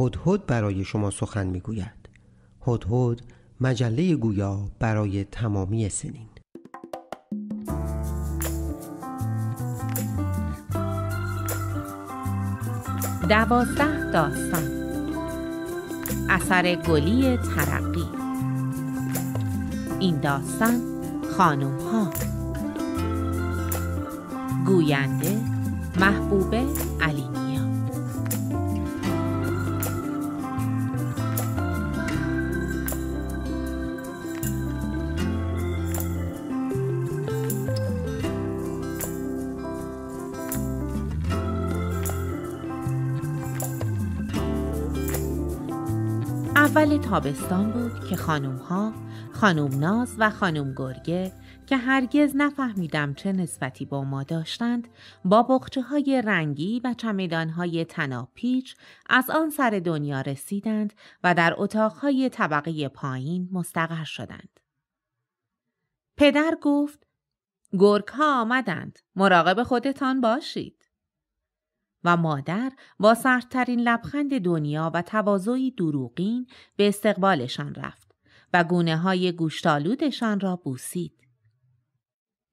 هدهد برای شما سخن میگوید هدهد مجله گویا برای تمامی سنین دوازده داستان اثر گلی ترقی این داستان خانم ها گوینده محبوب علی تابستان بود که خانوم ها، خانوم ناز و خانوم گرگه که هرگز نفهمیدم چه نسبتی با ما داشتند با بخچه های رنگی و چمیدان های از آن سر دنیا رسیدند و در اتاقهای طبقه پایین مستقر شدند. پدر گفت گرگ ها آمدند مراقب خودتان باشید. و مادر با سردترین لبخند دنیا و توازوی دروغین به استقبالشان رفت و گونه های گوشتالودشان را بوسید.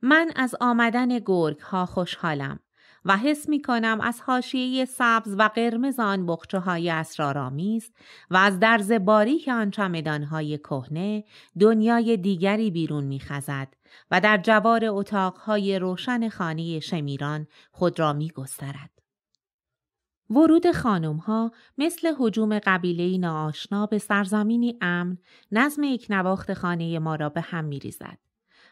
من از آمدن گرگ ها خوشحالم و حس می کنم از حاشیه سبز و قرمز آن بخچه های اسرارآمیز و از درز باریک آن چمدان های کهنه دنیای دیگری بیرون می خزد و در جوار اتاق های روشن خانه شمیران خود را می گسترد. ورود خانم ها مثل حجوم قبیله ناآشنا به سرزمینی امن نظم یک نواخت خانه ما را به هم می ریزد.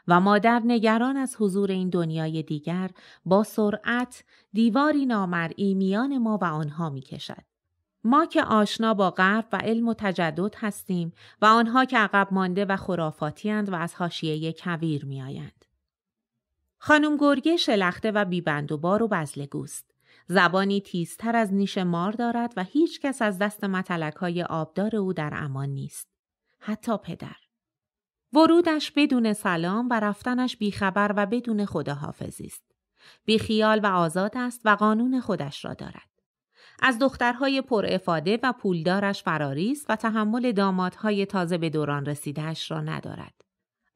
و مادر نگران از حضور این دنیای دیگر با سرعت دیواری نامرئی میان ما و آنها می کشد. ما که آشنا با غرب و علم و تجدد هستیم و آنها که عقب مانده و خرافاتی و از حاشیه کویر می آیند. خانم گرگه شلخته و بیبند و بار و بزلگوست. زبانی تیزتر از نیش مار دارد و هیچ کس از دست متلک های آبدار او در امان نیست. حتی پدر. ورودش بدون سلام و رفتنش بیخبر و بدون خداحافظی است. بیخیال و آزاد است و قانون خودش را دارد. از دخترهای افاده و پولدارش فراری است و تحمل دامادهای تازه به دوران رسیدهش را ندارد.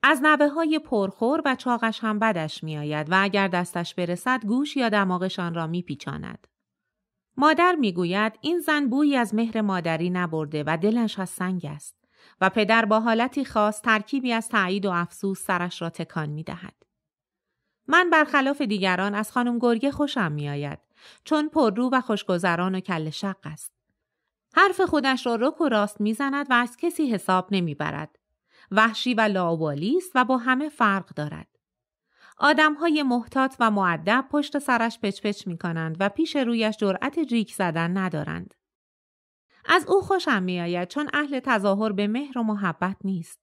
از نوه های پرخور و چاقش هم بدش می آید و اگر دستش برسد گوش یا دماغشان را می پیچاند. مادر می گوید این زن بویی از مهر مادری نبرده و دلش از سنگ است و پدر با حالتی خاص ترکیبی از تعیید و افسوس سرش را تکان می دهد. من برخلاف دیگران از خانم گرگه خوشم می آید چون پررو و خوشگذران و کل شق است. حرف خودش را رک و راست میزند و از کسی حساب نمیبرد وحشی و لاوالی است و با همه فرق دارد. آدم های محتاط و معدب پشت سرش پچپچ می کنند و پیش رویش جرأت جیک زدن ندارند. از او خوشم میآید چون اهل تظاهر به مهر و محبت نیست.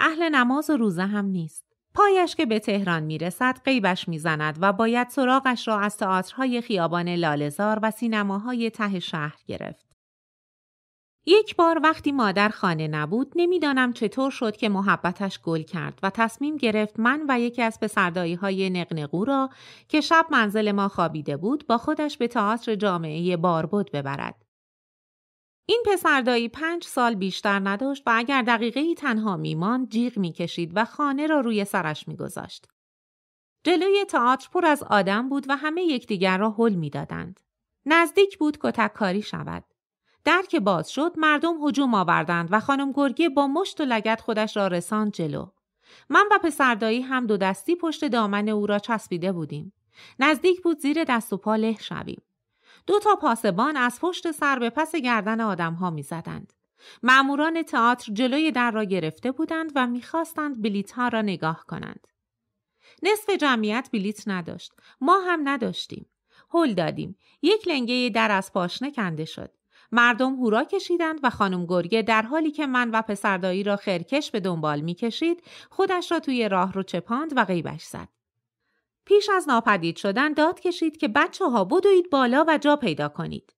اهل نماز و روزه هم نیست. پایش که به تهران می رسد قیبش زند و باید سراغش را از تئاترهای خیابان لالزار و سینماهای ته شهر گرفت. یک بار وقتی مادر خانه نبود نمیدانم چطور شد که محبتش گل کرد و تصمیم گرفت من و یکی از پسردایی های نقنقو را که شب منزل ما خوابیده بود با خودش به تئاتر جامعه باربود ببرد. این پسردایی پنج سال بیشتر نداشت و اگر دقیقه ای تنها میمان جیغ میکشید و خانه را روی سرش میگذاشت. جلوی تئاتر پر از آدم بود و همه یکدیگر را حل میدادند. نزدیک بود کتککاری شود. در که باز شد مردم هجوم آوردند و خانم گرگی با مشت و لگت خودش را رساند جلو من و پسردایی هم دو دستی پشت دامن او را چسبیده بودیم نزدیک بود زیر دست و پا له شویم دو تا پاسبان از پشت سر به پس گردن آدمها میزدند معموران تئاتر جلوی در را گرفته بودند و میخواستند بلیت ها را نگاه کنند نصف جمعیت بلیت نداشت ما هم نداشتیم هل دادیم یک لنگه در از پاشنه کنده شد مردم هورا کشیدند و خانم گرگه در حالی که من و پسردایی را خرکش به دنبال میکشید خودش را توی راه رو چپاند و غیبش زد پیش از ناپدید شدن داد کشید که بچه ها بدوید بالا و جا پیدا کنید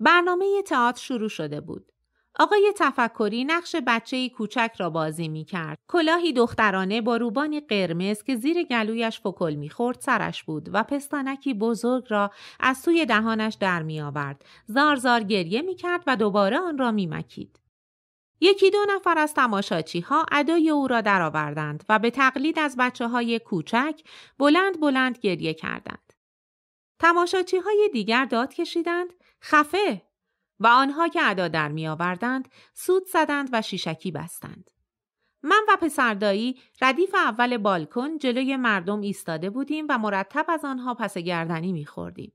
برنامه تئاتر شروع شده بود آقای تفکری نقش بچه کوچک را بازی می کرد. کلاهی دخترانه با روبانی قرمز که زیر گلویش فکل می سرش بود و پستانکی بزرگ را از سوی دهانش در می آورد. زار زار گریه می کرد و دوباره آن را می مکید. یکی دو نفر از تماشاچی ها ادای او را درآوردند و به تقلید از بچه های کوچک بلند بلند گریه کردند. تماشاچی های دیگر داد کشیدند خفه و آنها که ادا در می آوردند سود زدند و شیشکی بستند. من و پسردایی ردیف اول بالکن جلوی مردم ایستاده بودیم و مرتب از آنها پس گردنی خوردیم.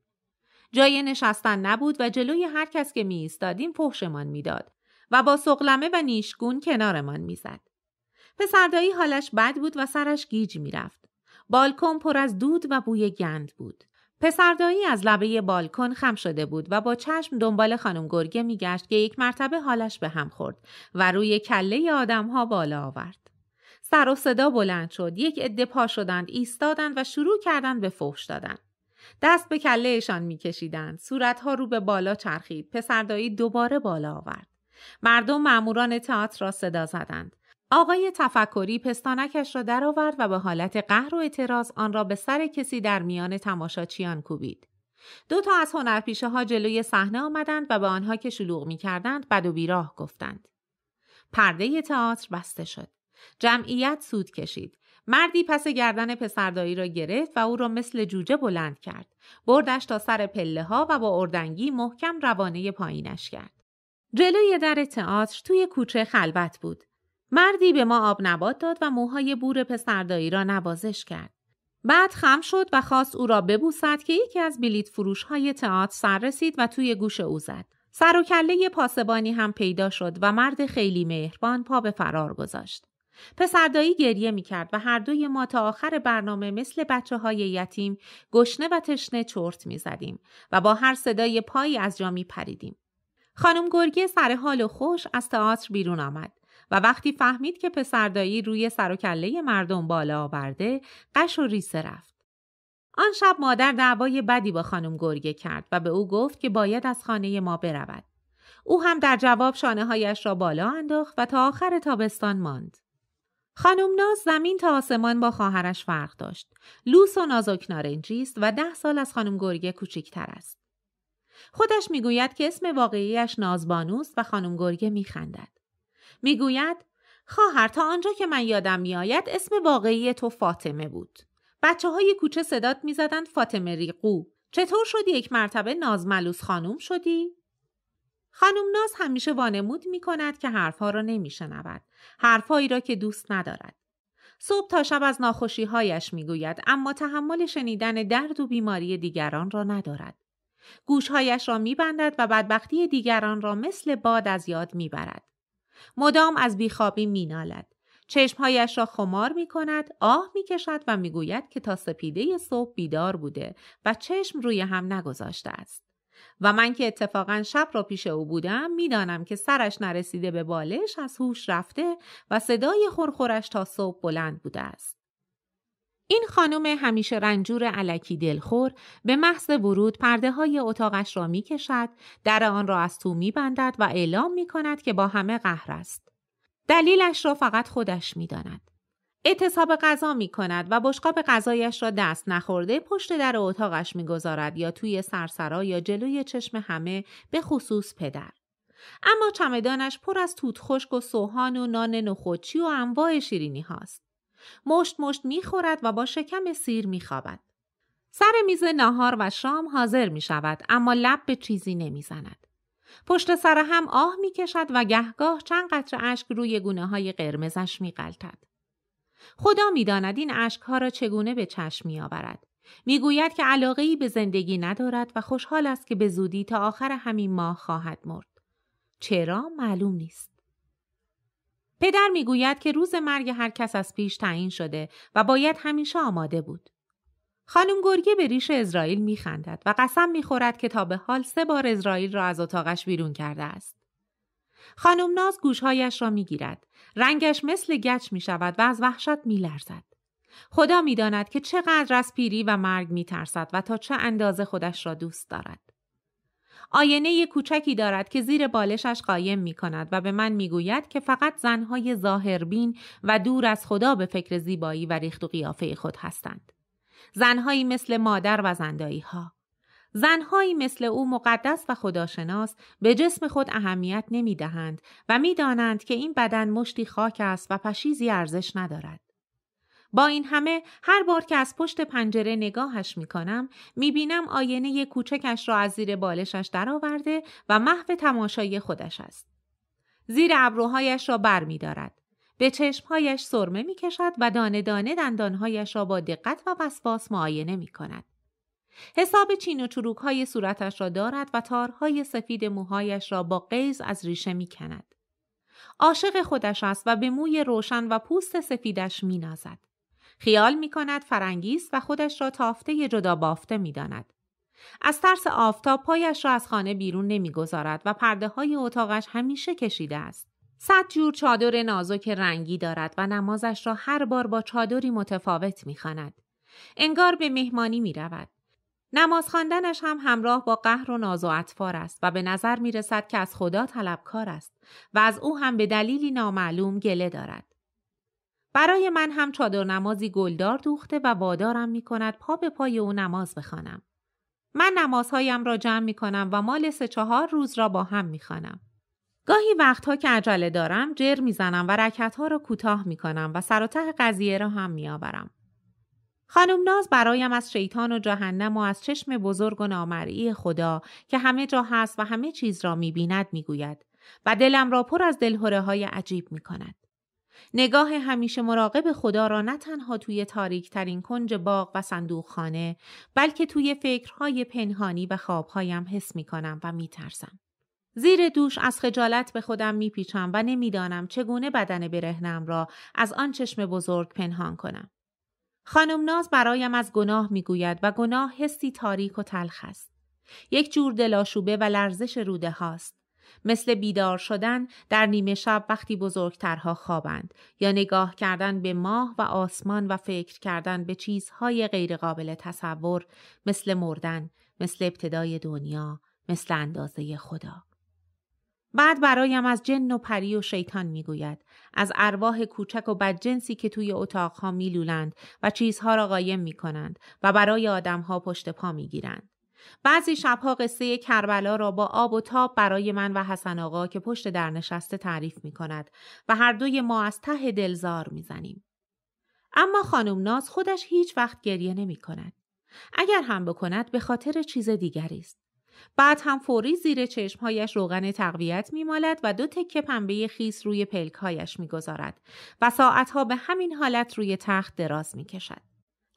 جای نشستن نبود و جلوی هر کس که می ایستادیم پخشمان میداد و با سقلمه و نیشگون کنارمان میزد. پسردایی حالش بد بود و سرش گیج میرفت. بالکن پر از دود و بوی گند بود. پسردایی از لبه بالکن خم شده بود و با چشم دنبال خانم گرگه میگشت که یک مرتبه حالش به هم خورد و روی کله ها بالا آورد. سر و صدا بلند شد، یک عده پا شدند، ایستادند و شروع کردند به فحش دادن. دست به کلهشان میکشیدند، صورتها رو به بالا چرخید، پسردایی دوباره بالا آورد. مردم معموران تئاتر را صدا زدند. آقای تفکری پستانکش را درآورد و به حالت قهر و اعتراض آن را به سر کسی در میان تماشاچیان کوبید. دو تا از هنرپیشه ها جلوی صحنه آمدند و به آنها که شلوغ می کردند بد و بیراه گفتند. پرده تئاتر بسته شد. جمعیت سود کشید. مردی پس گردن پسردایی را گرفت و او را مثل جوجه بلند کرد. بردش تا سر پله ها و با اردنگی محکم روانه پایینش کرد. جلوی در تئاتر توی کوچه خلوت بود. مردی به ما آب نبات داد و موهای بور پسردایی را نوازش کرد. بعد خم شد و خواست او را ببوسد که یکی از بلیت فروش های تئاتر سر رسید و توی گوش او زد. سر و کله پاسبانی هم پیدا شد و مرد خیلی مهربان پا به فرار گذاشت. پسردایی گریه می کرد و هر دوی ما تا آخر برنامه مثل بچه های یتیم گشنه و تشنه چرت می زدیم و با هر صدای پایی از جا می پریدیم. خانم گرگه سر حال و خوش از تئاتر بیرون آمد. و وقتی فهمید که پسردایی روی سر و کله مردم بالا آورده قش و ریسه رفت. آن شب مادر دعوای بدی با خانم گرگه کرد و به او گفت که باید از خانه ما برود. او هم در جواب شانه هایش را بالا انداخت و تا آخر تابستان ماند. خانم ناز زمین تا آسمان با خواهرش فرق داشت. لوس و نازک نارنجی و ده سال از خانم گرگه کوچکتر است. خودش میگوید که اسم واقعیش نازبانوست و خانم گرگه میخندد. میگوید خواهر تا آنجا که من یادم میآید اسم واقعی تو فاطمه بود بچه های کوچه صدات میزدند فاطمه ریقو چطور شدی یک مرتبه نازملوس خانوم شدی خانم ناز همیشه وانمود می کند که حرفها را نمی شنود. حرفهایی را که دوست ندارد. صبح تا شب از ناخوشیهایش می گوید اما تحمل شنیدن درد و بیماری دیگران را ندارد. گوشهایش را می بندد و بدبختی دیگران را مثل باد از یاد می برد. مدام از بیخوابی مینالد چشمهایش را خمار می کند، آه می کشد و می گوید که تا سپیده صبح بیدار بوده و چشم روی هم نگذاشته است. و من که اتفاقا شب را پیش او بودم میدانم که سرش نرسیده به بالش از هوش رفته و صدای خورخورش تا صبح بلند بوده است. این خانم همیشه رنجور علکی دلخور به محض ورود پرده های اتاقش را می کشد، در آن را از تو می بندد و اعلام می کند که با همه قهر است. دلیلش را فقط خودش می داند. اعتصاب غذا می کند و بشقاب غذایش را دست نخورده پشت در اتاقش می گذارد یا توی سرسرا یا جلوی چشم همه به خصوص پدر. اما چمدانش پر از توت خشک و سوهان و نان نخوچی و انواع شیرینی هاست. مشت مشت میخورد و با شکم سیر میخوابد. سر میز نهار و شام حاضر می شود اما لب به چیزی نمیزند. پشت سر هم آه می کشد و گهگاه چند قطر اشک روی گونه های قرمزش می قلتد. خدا میداند این ها را چگونه به چشم می آورد. میگوید که علاقه ای به زندگی ندارد و خوشحال است که به زودی تا آخر همین ماه خواهد مرد. چرا معلوم نیست. پدر میگوید که روز مرگ هر کس از پیش تعیین شده و باید همیشه آماده بود. خانم گرگه به ریش اسرائیل میخندد و قسم میخورد که تا به حال سه بار اسرائیل را از اتاقش بیرون کرده است. خانم ناز گوشهایش را میگیرد. رنگش مثل گچ می شود و از وحشت میلرزد. خدا میداند که چقدر از پیری و مرگ میترسد و تا چه اندازه خودش را دوست دارد. آینه کوچکی دارد که زیر بالشش قایم می کند و به من می گوید که فقط زنهای ظاهربین و دور از خدا به فکر زیبایی و ریخت و قیافه خود هستند. زنهایی مثل مادر و زندایی ها. زنهایی مثل او مقدس و خداشناس به جسم خود اهمیت نمی دهند و می دانند که این بدن مشتی خاک است و پشیزی ارزش ندارد. با این همه هر بار که از پشت پنجره نگاهش می کنم می بینم آینه کوچکش را از زیر بالشش درآورده و محو تماشای خودش است. زیر ابروهایش را بر می دارد. به چشمهایش سرمه می کشد و دانه دانه دندانهایش را با دقت و وسواس معاینه می کند. حساب چین و چروک های صورتش را دارد و تارهای سفید موهایش را با قیز از ریشه می کند. عاشق خودش است و به موی روشن و پوست سفیدش می نازد. خیال می کند فرنگیست و خودش را تافته جدا بافته می داند. از ترس آفتاب پایش را از خانه بیرون نمیگذارد و پرده های اتاقش همیشه کشیده است. صد جور چادر نازک رنگی دارد و نمازش را هر بار با چادری متفاوت میخواند. انگار به مهمانی می رود. نماز خواندنش هم همراه با قهر و ناز و اطفار است و به نظر می رسد که از خدا طلبکار است و از او هم به دلیلی نامعلوم گله دارد. برای من هم چادر نمازی گلدار دوخته و وادارم می کند پا به پای او نماز بخوانم. من نمازهایم را جمع می کنم و مال سه چهار روز را با هم می خانم. گاهی وقتها که عجله دارم جر میزنم و رکتها را کوتاه می کنم و سر و قضیه را هم میآورم. خانم ناز برایم از شیطان و جهنم و از چشم بزرگ و نامرئی خدا که همه جا هست و همه چیز را می بیند می گوید و دلم را پر از دلهوره های عجیب می نگاه همیشه مراقب خدا را نه تنها توی تاریک ترین کنج باغ و صندوقخانه بلکه توی فکرهای پنهانی و خوابهایم حس می کنم و می ترسم. زیر دوش از خجالت به خودم پیچم و نمیدانم چگونه بدن برهنم را از آن چشم بزرگ پنهان کنم. خانم ناز برایم از گناه می گوید و گناه حسی تاریک و تلخ است. یک جور دلاشوبه و لرزش روده هاست. مثل بیدار شدن در نیمه شب وقتی بزرگترها خوابند یا نگاه کردن به ماه و آسمان و فکر کردن به چیزهای غیرقابل تصور مثل مردن، مثل ابتدای دنیا، مثل اندازه خدا. بعد برایم از جن و پری و شیطان میگوید از ارواح کوچک و بدجنسی که توی اتاقها میلولند و چیزها را قایم میکنند و برای آدمها پشت پا گیرند. بعضی شبها قصه کربلا را با آب و تاب برای من و حسن آقا که پشت در نشسته تعریف می کند و هر دوی ما از ته دلزار می زنیم. اما خانم ناز خودش هیچ وقت گریه نمی کند. اگر هم بکند به خاطر چیز دیگری است. بعد هم فوری زیر چشمهایش روغن تقویت میمالد و دو تکه پنبه خیس روی پلکهایش میگذارد و ساعتها به همین حالت روی تخت دراز میکشد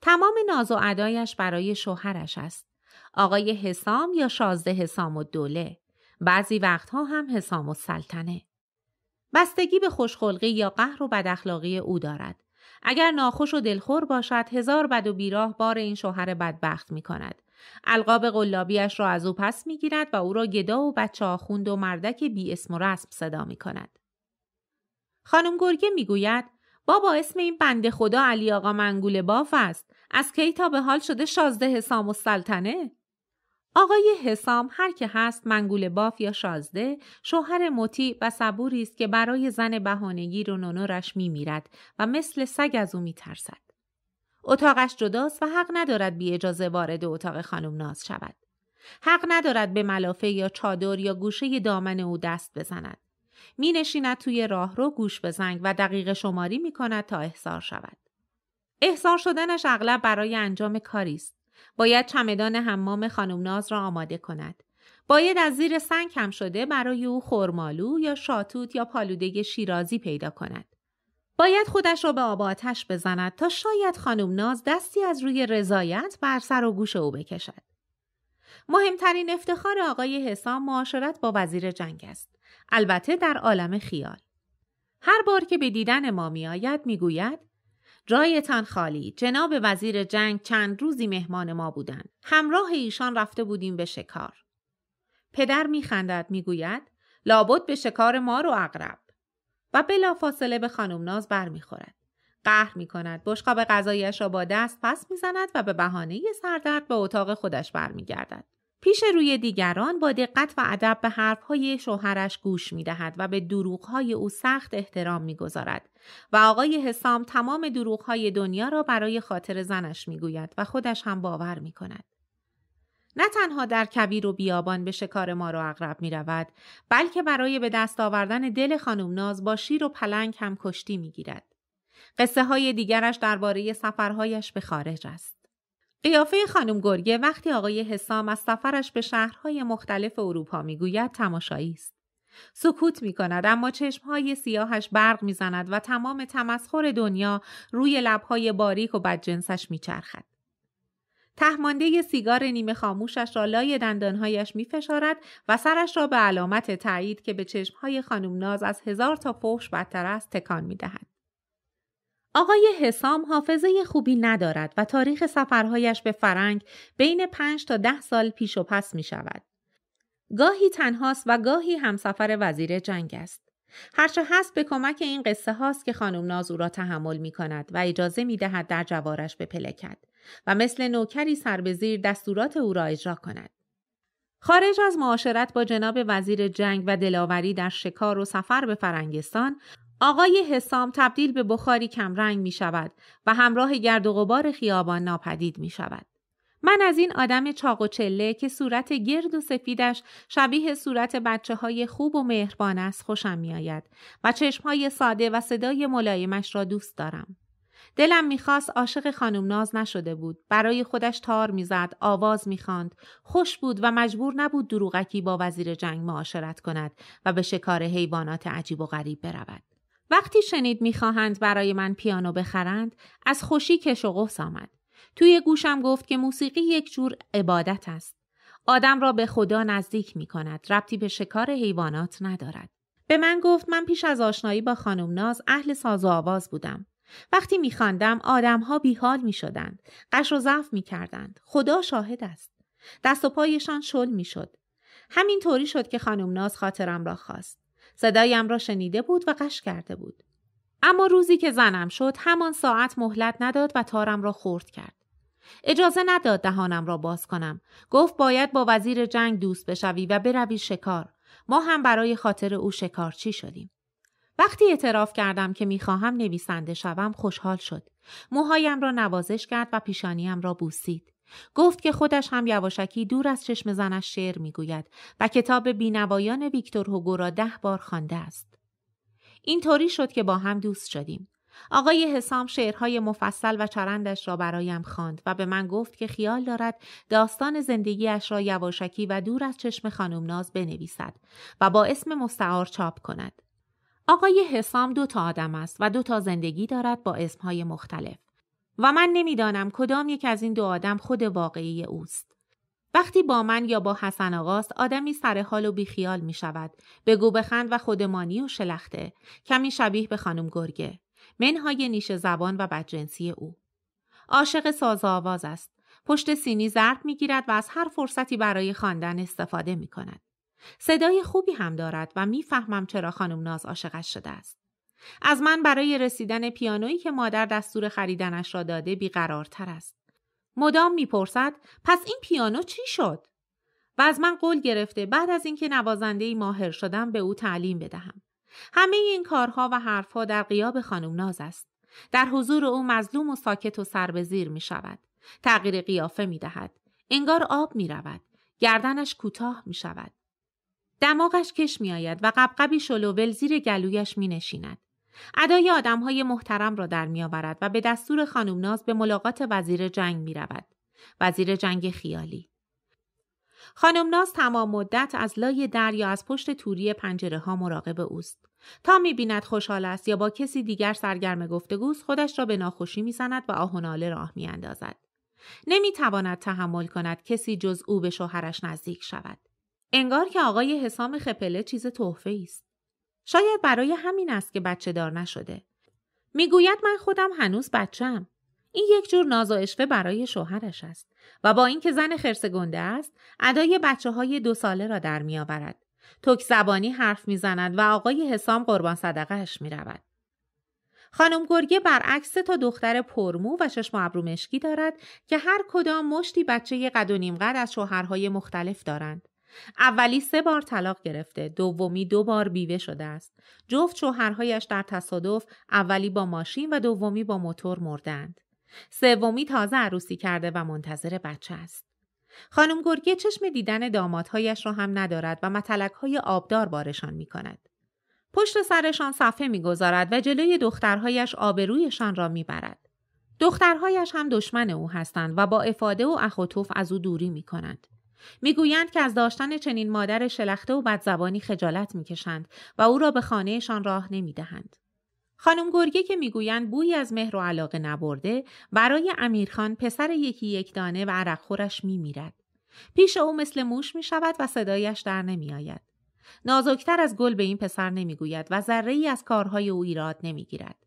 تمام ناز و ادایش برای شوهرش است آقای حسام یا شازده حسام و دوله بعضی وقتها هم حسام و سلطنه بستگی به خوشخلقی یا قهر و بداخلاقی او دارد اگر ناخوش و دلخور باشد هزار بد و بیراه بار این شوهر بدبخت می کند القاب قلابیش را از او پس می گیرد و او را گدا و بچه آخوند و مردک بی اسم و رسم صدا می کند. خانم گرگه می گوید بابا اسم این بنده خدا علی آقا منگول باف است از کی تا به حال شده شازده حسام و آقای حسام هر که هست منگول باف یا شازده شوهر مطیع و صبوری است که برای زن بهانهگیر و نونورش میرد و مثل سگ از او میترسد اتاقش جداست و حق ندارد بی اجازه وارد اتاق خانم ناز شود حق ندارد به ملافه یا چادر یا گوشه دامن او دست بزند می نشیند توی راهرو گوش به زنگ و دقیقه شماری می کند تا احسار شود. احسار شدنش اغلب برای انجام کاری است باید چمدان حمام خانم ناز را آماده کند. باید از زیر سنگ کم شده برای او خرمالو یا شاتوت یا پالوده شیرازی پیدا کند. باید خودش را به آب آتش بزند تا شاید خانم ناز دستی از روی رضایت بر سر و گوش او بکشد. مهمترین افتخار آقای حسام معاشرت با وزیر جنگ است. البته در عالم خیال. هر بار که به دیدن ما می آید می گوید رایتان خالی جناب وزیر جنگ چند روزی مهمان ما بودند همراه ایشان رفته بودیم به شکار پدر میخندد میگوید لابد به شکار ما رو اقرب و بلافاصله به خانم ناز برمیخورد قهر میکند بشقاب غذایش را با دست پس میزند و به بهانه سردرد به اتاق خودش برمیگردد پیش روی دیگران با دقت و ادب به حرفهای شوهرش گوش می دهد و به دروغهای او سخت احترام می گذارد و آقای حسام تمام دروغهای دنیا را برای خاطر زنش می گوید و خودش هم باور می کند. نه تنها در کبیر و بیابان به شکار ما را اغرب می رود بلکه برای به دست آوردن دل خانم ناز با شیر و پلنگ هم کشتی می گیرد. قصه های دیگرش درباره سفرهایش به خارج است. قیافه خانم گرگه وقتی آقای حسام از سفرش به شهرهای مختلف اروپا میگوید تماشایی است. سکوت می کند اما چشمهای سیاهش برق می زند و تمام تمسخر دنیا روی لبهای باریک و بدجنسش می چرخد. تهمانده سیگار نیمه خاموشش را لای دندانهایش می فشارد و سرش را به علامت تایید که به چشمهای خانم ناز از هزار تا فحش بدتر است تکان می دهد. آقای حسام حافظه خوبی ندارد و تاریخ سفرهایش به فرنگ بین پنج تا ده سال پیش و پس می شود. گاهی تنهاست و گاهی همسفر وزیر جنگ است. هرچه هست به کمک این قصه هاست که خانم ناز او را تحمل می کند و اجازه می دهد در جوارش پلکت و مثل نوکری سر به دستورات او را اجرا کند. خارج از معاشرت با جناب وزیر جنگ و دلاوری در شکار و سفر به فرنگستان آقای حسام تبدیل به بخاری کمرنگ می شود و همراه گرد و غبار خیابان ناپدید می شود. من از این آدم چاق و چله که صورت گرد و سفیدش شبیه صورت بچه های خوب و مهربان است خوشم آید و چشم های ساده و صدای ملایمش را دوست دارم. دلم میخواست عاشق خانم ناز نشده بود برای خودش تار میزد آواز میخواند خوش بود و مجبور نبود دروغکی با وزیر جنگ معاشرت کند و به شکار حیوانات عجیب و غریب برود وقتی شنید میخواهند برای من پیانو بخرند از خوشی کش و قوس آمد توی گوشم گفت که موسیقی یک جور عبادت است آدم را به خدا نزدیک می کند ربطی به شکار حیوانات ندارد به من گفت من پیش از آشنایی با خانم ناز اهل ساز و آواز بودم وقتی میخواندم آدمها بیحال میشدند قش و ضعف کردند. خدا شاهد است دست و پایشان شل میشد همین طوری شد که خانم ناز خاطرم را خواست صدایم را شنیده بود و قش کرده بود. اما روزی که زنم شد همان ساعت مهلت نداد و تارم را خورد کرد. اجازه نداد دهانم را باز کنم. گفت باید با وزیر جنگ دوست بشوی و بروی شکار. ما هم برای خاطر او شکارچی شدیم. وقتی اعتراف کردم که میخواهم نویسنده شوم خوشحال شد. موهایم را نوازش کرد و پیشانیم را بوسید. گفت که خودش هم یواشکی دور از چشم زنش شعر میگوید و کتاب بینوایان ویکتور هوگو را ده بار خوانده است طوری شد که با هم دوست شدیم آقای حسام شعرهای مفصل و چرندش را برایم خواند و به من گفت که خیال دارد داستان زندگیش را یواشکی و دور از چشم خانم ناز بنویسد و با اسم مستعار چاپ کند. آقای حسام دو تا آدم است و دو تا زندگی دارد با اسمهای مختلف. و من نمیدانم کدام یک از این دو آدم خود واقعی اوست. وقتی با من یا با حسن آقاست آدمی سر حال و بیخیال می شود. به خند و خودمانی و شلخته. کمی شبیه به خانم گرگه. منهای نیش زبان و بدجنسی او. عاشق ساز آواز است. پشت سینی زرد می گیرد و از هر فرصتی برای خواندن استفاده می کند. صدای خوبی هم دارد و میفهمم چرا خانم ناز عاشقش شده است. از من برای رسیدن پیانویی که مادر دستور خریدنش را داده بیقرارتر است. مدام میپرسد پس این پیانو چی شد؟ و از من قول گرفته بعد از اینکه نوازنده ماهر شدم به او تعلیم بدهم. همه این کارها و حرفها در قیاب خانم ناز است. در حضور او مظلوم و ساکت و سر به زیر می شود. تغییر قیافه میدهد انگار آب می رود. گردنش کوتاه می شود. دماغش کش می آید و قبقبی شلوول زیر گلویش می ادای های محترم را در آورد و به دستور خانم ناز به ملاقات وزیر جنگ می رود. وزیر جنگ خیالی. خانم ناز تمام مدت از لای در یا از پشت توری پنجره ها مراقب اوست. تا می بیند خوشحال است یا با کسی دیگر سرگرم گفتگوست خودش را به ناخوشی میزند و آهناله راه می نمی تواند تحمل کند کسی جز او به شوهرش نزدیک شود. انگار که آقای حسام خپله چیز تحفه است. شاید برای همین است که بچه دار نشده. میگوید من خودم هنوز بچم. این یک جور ناز و برای شوهرش است و با اینکه زن خرس گنده است ادای بچه های دو ساله را در میآورد تک زبانی حرف میزند و آقای حسام قربان صدقهش می رود. خانم گرگه برعکس تا دختر پرمو و ششم ابرو مشکی دارد که هر کدام مشتی بچه قد و نیم قد از شوهرهای مختلف دارند. اولی سه بار طلاق گرفته دومی دو بار بیوه شده است جفت شوهرهایش در تصادف اولی با ماشین و دومی با موتور مردند سومی تازه عروسی کرده و منتظر بچه است خانم گرگه چشم دیدن دامادهایش را هم ندارد و های آبدار بارشان می کند. پشت سرشان صفحه میگذارد و جلوی دخترهایش آبرویشان را میبرد. دخترهایش هم دشمن او هستند و با افاده و اخوتوف از او دوری می میگویند که از داشتن چنین مادر شلخته و بدزبانی خجالت میکشند و او را به خانهشان راه نمیدهند خانم گرگه که میگویند بوی از مهر و علاقه نبرده برای امیرخان پسر یکی یک دانه و عرقخورش میمیرد پیش او مثل موش می و صدایش در نمی آید. نازکتر از گل به این پسر نمیگوید و ذره ای از کارهای او ایراد نمیگیرد.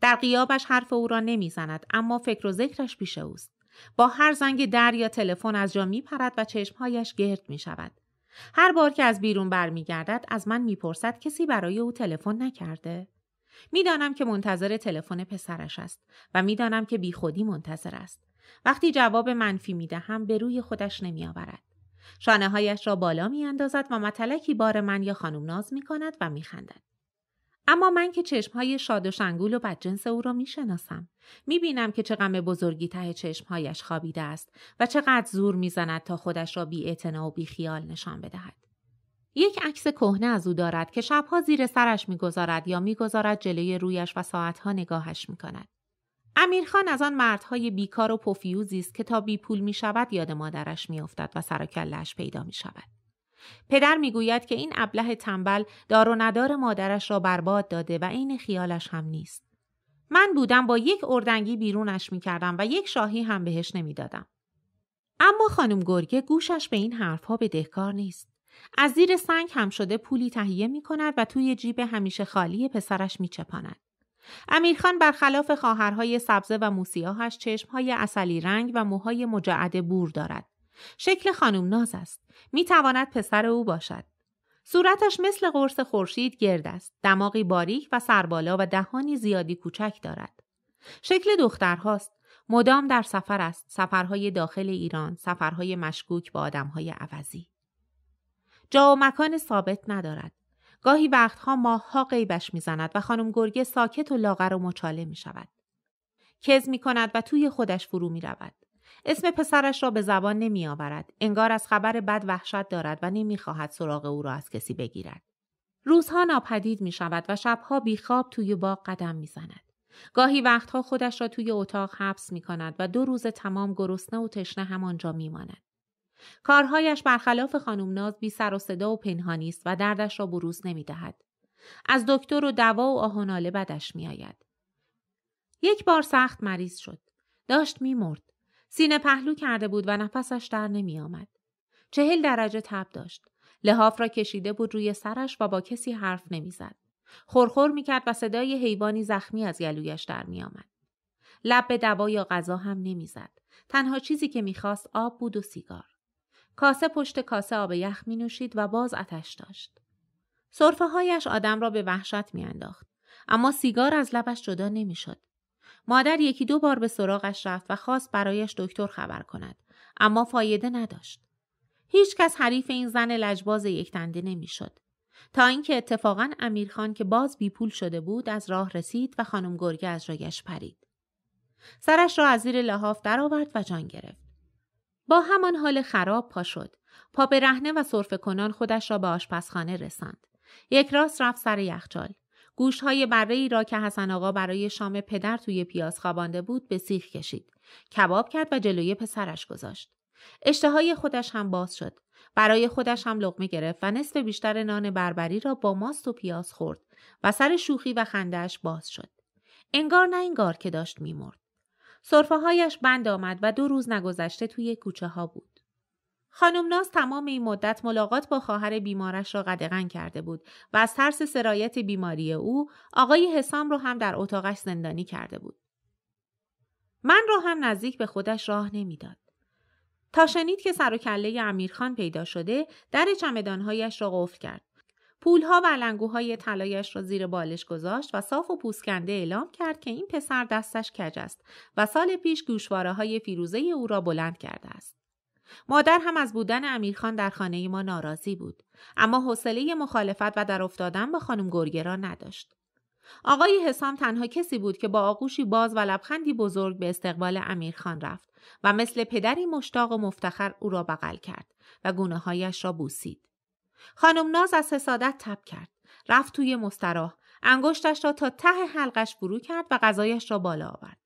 در قیابش حرف او را نمیزند اما فکر و ذکرش پیش اوست. با هر زنگ در یا تلفن از جا پرد و چشمهایش گرد می شود. هر بار که از بیرون برمیگردد از من میپرسد کسی برای او تلفن نکرده میدانم که منتظر تلفن پسرش است و میدانم که بیخودی منتظر است وقتی جواب منفی میدهم به روی خودش نمیآورد شانههایش را بالا میاندازد و متلکی بار من یا خانم ناز می کند و میخندد اما من که چشمهای شاد و شنگول و بدجنس او را می بینم که چه غم بزرگی ته چشمهایش خوابیده است و چقدر زور میزند تا خودش را بیاعتنا و بی خیال نشان بدهد یک عکس کهنه از او دارد که شبها زیر سرش میگذارد یا میگذارد جلوی رویش و ساعتها نگاهش امیر امیرخان از آن مردهای بیکار و پفیوزی است که تا بی پول می شود یاد مادرش میافتد و سر پیدا می شود. پدر میگوید که این ابله تنبل دار و ندار مادرش را برباد داده و عین خیالش هم نیست من بودم با یک اردنگی بیرونش میکردم و یک شاهی هم بهش نمیدادم اما خانم گرگه گوشش به این حرفها بدهکار نیست از زیر سنگ هم شده پولی تهیه می کند و توی جیب همیشه خالی پسرش می چپاند. امیرخان برخلاف خواهرهای سبزه و موسیاهش چشمهای اصلی رنگ و موهای مجعد بور دارد شکل خانم ناز است. می تواند پسر او باشد. صورتش مثل قرص خورشید گرد است. دماغی باریک و سربالا و دهانی زیادی کوچک دارد. شکل دخترهاست. مدام در سفر است. سفرهای داخل ایران، سفرهای مشکوک با آدمهای عوضی. جا و مکان ثابت ندارد. گاهی وقتها ماهها غیبش میزند و خانم گرگه ساکت و لاغر و مچاله می شود. کز می کند و توی خودش فرو می رود. اسم پسرش را به زبان نمی آورد. انگار از خبر بد وحشت دارد و نمی خواهد سراغ او را از کسی بگیرد. روزها ناپدید می شود و شبها بیخواب توی باغ قدم می زند. گاهی وقتها خودش را توی اتاق حبس می کند و دو روز تمام گرسنه و تشنه همانجا می ماند. کارهایش برخلاف خانم ناز بی سر و صدا و پنهانی است و دردش را بروز نمی دهد. از دکتر و دوا و آهناله بدش می آید. یک بار سخت مریض شد. داشت می مرد. سینه پهلو کرده بود و نفسش در نمی آمد. چهل درجه تب داشت. لحاف را کشیده بود روی سرش و با کسی حرف نمیزد. خورخور میکرد و صدای حیوانی زخمی از گلویش در آمد. لب به دوا یا غذا هم نمیزد. تنها چیزی که میخواست آب بود و سیگار. کاسه پشت کاسه آب یخ می نوشید و باز آتش داشت. صرفه هایش آدم را به وحشت میانداخت. اما سیگار از لبش جدا نمیشد. مادر یکی دو بار به سراغش رفت و خواست برایش دکتر خبر کند اما فایده نداشت هیچکس حریف این زن لجباز تنده نمیشد تا اینکه اتفاقا امیرخان که باز بیپول شده بود از راه رسید و خانم گرگه از جایش پرید سرش را از زیر لحاف درآورد و جان گرفت با همان حال خراب پا شد پا به رهنه و صرف کنان خودش را به آشپزخانه رساند یک راست رفت سر یخچال گوشت های ای را که حسن آقا برای شام پدر توی پیاز خوابانده بود به سیخ کشید. کباب کرد و جلوی پسرش گذاشت. اشتهای خودش هم باز شد. برای خودش هم لقمه گرفت و نصف بیشتر نان بربری را با ماست و پیاز خورد و سر شوخی و خندهش باز شد. انگار نه انگار که داشت میمرد. صرفه هایش بند آمد و دو روز نگذشته توی کوچه ها بود. خانم ناز تمام این مدت ملاقات با خواهر بیمارش را قدغن کرده بود و از ترس سرایت بیماری او آقای حسام را هم در اتاقش زندانی کرده بود. من را هم نزدیک به خودش راه نمیداد. تا شنید که سر و کله امیرخان پیدا شده در چمدانهایش را قفل کرد. پولها و لنگوهای طلایش را زیر بالش گذاشت و صاف و پوسکنده اعلام کرد که این پسر دستش کج است و سال پیش گوشواره های فیروزه او را بلند کرده است. مادر هم از بودن امیرخان در خانه ما ناراضی بود اما حوصله مخالفت و در افتادن با خانم را نداشت آقای حسام تنها کسی بود که با آغوشی باز و لبخندی بزرگ به استقبال امیرخان رفت و مثل پدری مشتاق و مفتخر او را بغل کرد و گونه هایش را بوسید خانم ناز از حسادت تب کرد رفت توی مستراح انگشتش را تا ته حلقش فرو کرد و غذایش را بالا آورد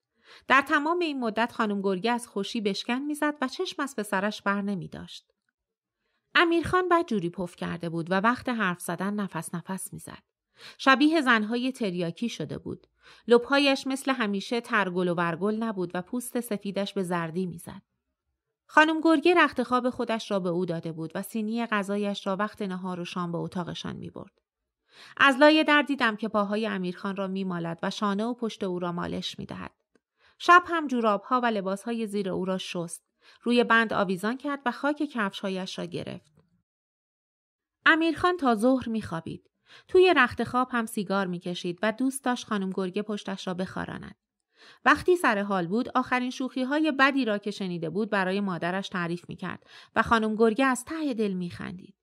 در تمام این مدت خانم گرگه از خوشی بشکن میزد و چشم از پسرش بر نمی داشت. امیرخان جوری پف کرده بود و وقت حرف زدن نفس نفس میزد. شبیه زنهای تریاکی شده بود. لبهایش مثل همیشه ترگل و ورگل نبود و پوست سفیدش به زردی میزد. خانم گرگه رخت خواب خودش را به او داده بود و سینی غذایش را وقت نهار و شام به اتاقشان می برد. از لایه در دیدم که پاهای امیرخان را میمالد و شانه و پشت او را مالش میدهد. شب هم جوراب ها و لباس های زیر او را شست. روی بند آویزان کرد و خاک کفشهایش را گرفت. امیرخان تا ظهر خوابید. توی رخت خواب هم سیگار میکشید و دوست داشت خانم گرگه پشتش را بخاراند. وقتی سر حال بود آخرین شوخی های بدی را که شنیده بود برای مادرش تعریف کرد و خانم گرگه از ته دل میخندید.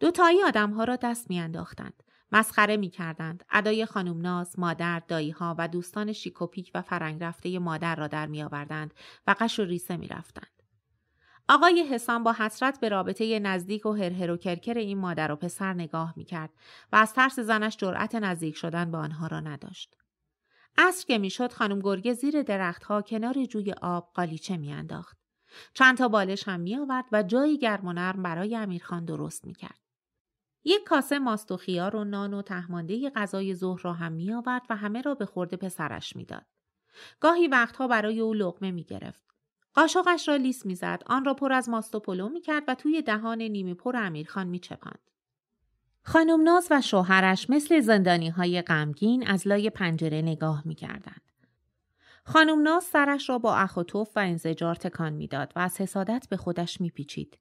دوتایی ها را دست میانداختند مسخره می کردند. ادای خانم ناز، مادر، دایی ها و دوستان شیکوپیک و فرنگ رفته مادر را در می آوردند و قش و ریسه می رفتند. آقای حسام با حسرت به رابطه نزدیک و هرهر و کرکر این مادر و پسر نگاه می کرد و از ترس زنش جرأت نزدیک شدن به آنها را نداشت. عصر که شد، خانم گرگه زیر درختها کنار جوی آب قالیچه انداخت. چند تا بالش هم می آورد و جایی گرم و نرم برای امیرخان درست می کرد. یک کاسه ماست و خیار و نان و تهمانده غذای ظهر را هم می آورد و همه را به خورده پسرش میداد. گاهی وقتها برای او لقمه می گرفت. قاشقش را لیس میزد آن را پر از ماست و پلو می کرد و توی دهان نیمه پر امیرخان می چپند. خانم ناز و شوهرش مثل زندانی های غمگین از لای پنجره نگاه می کردند. خانم ناز سرش را با اخ و توف و انزجار تکان میداد و از حسادت به خودش میپیچید.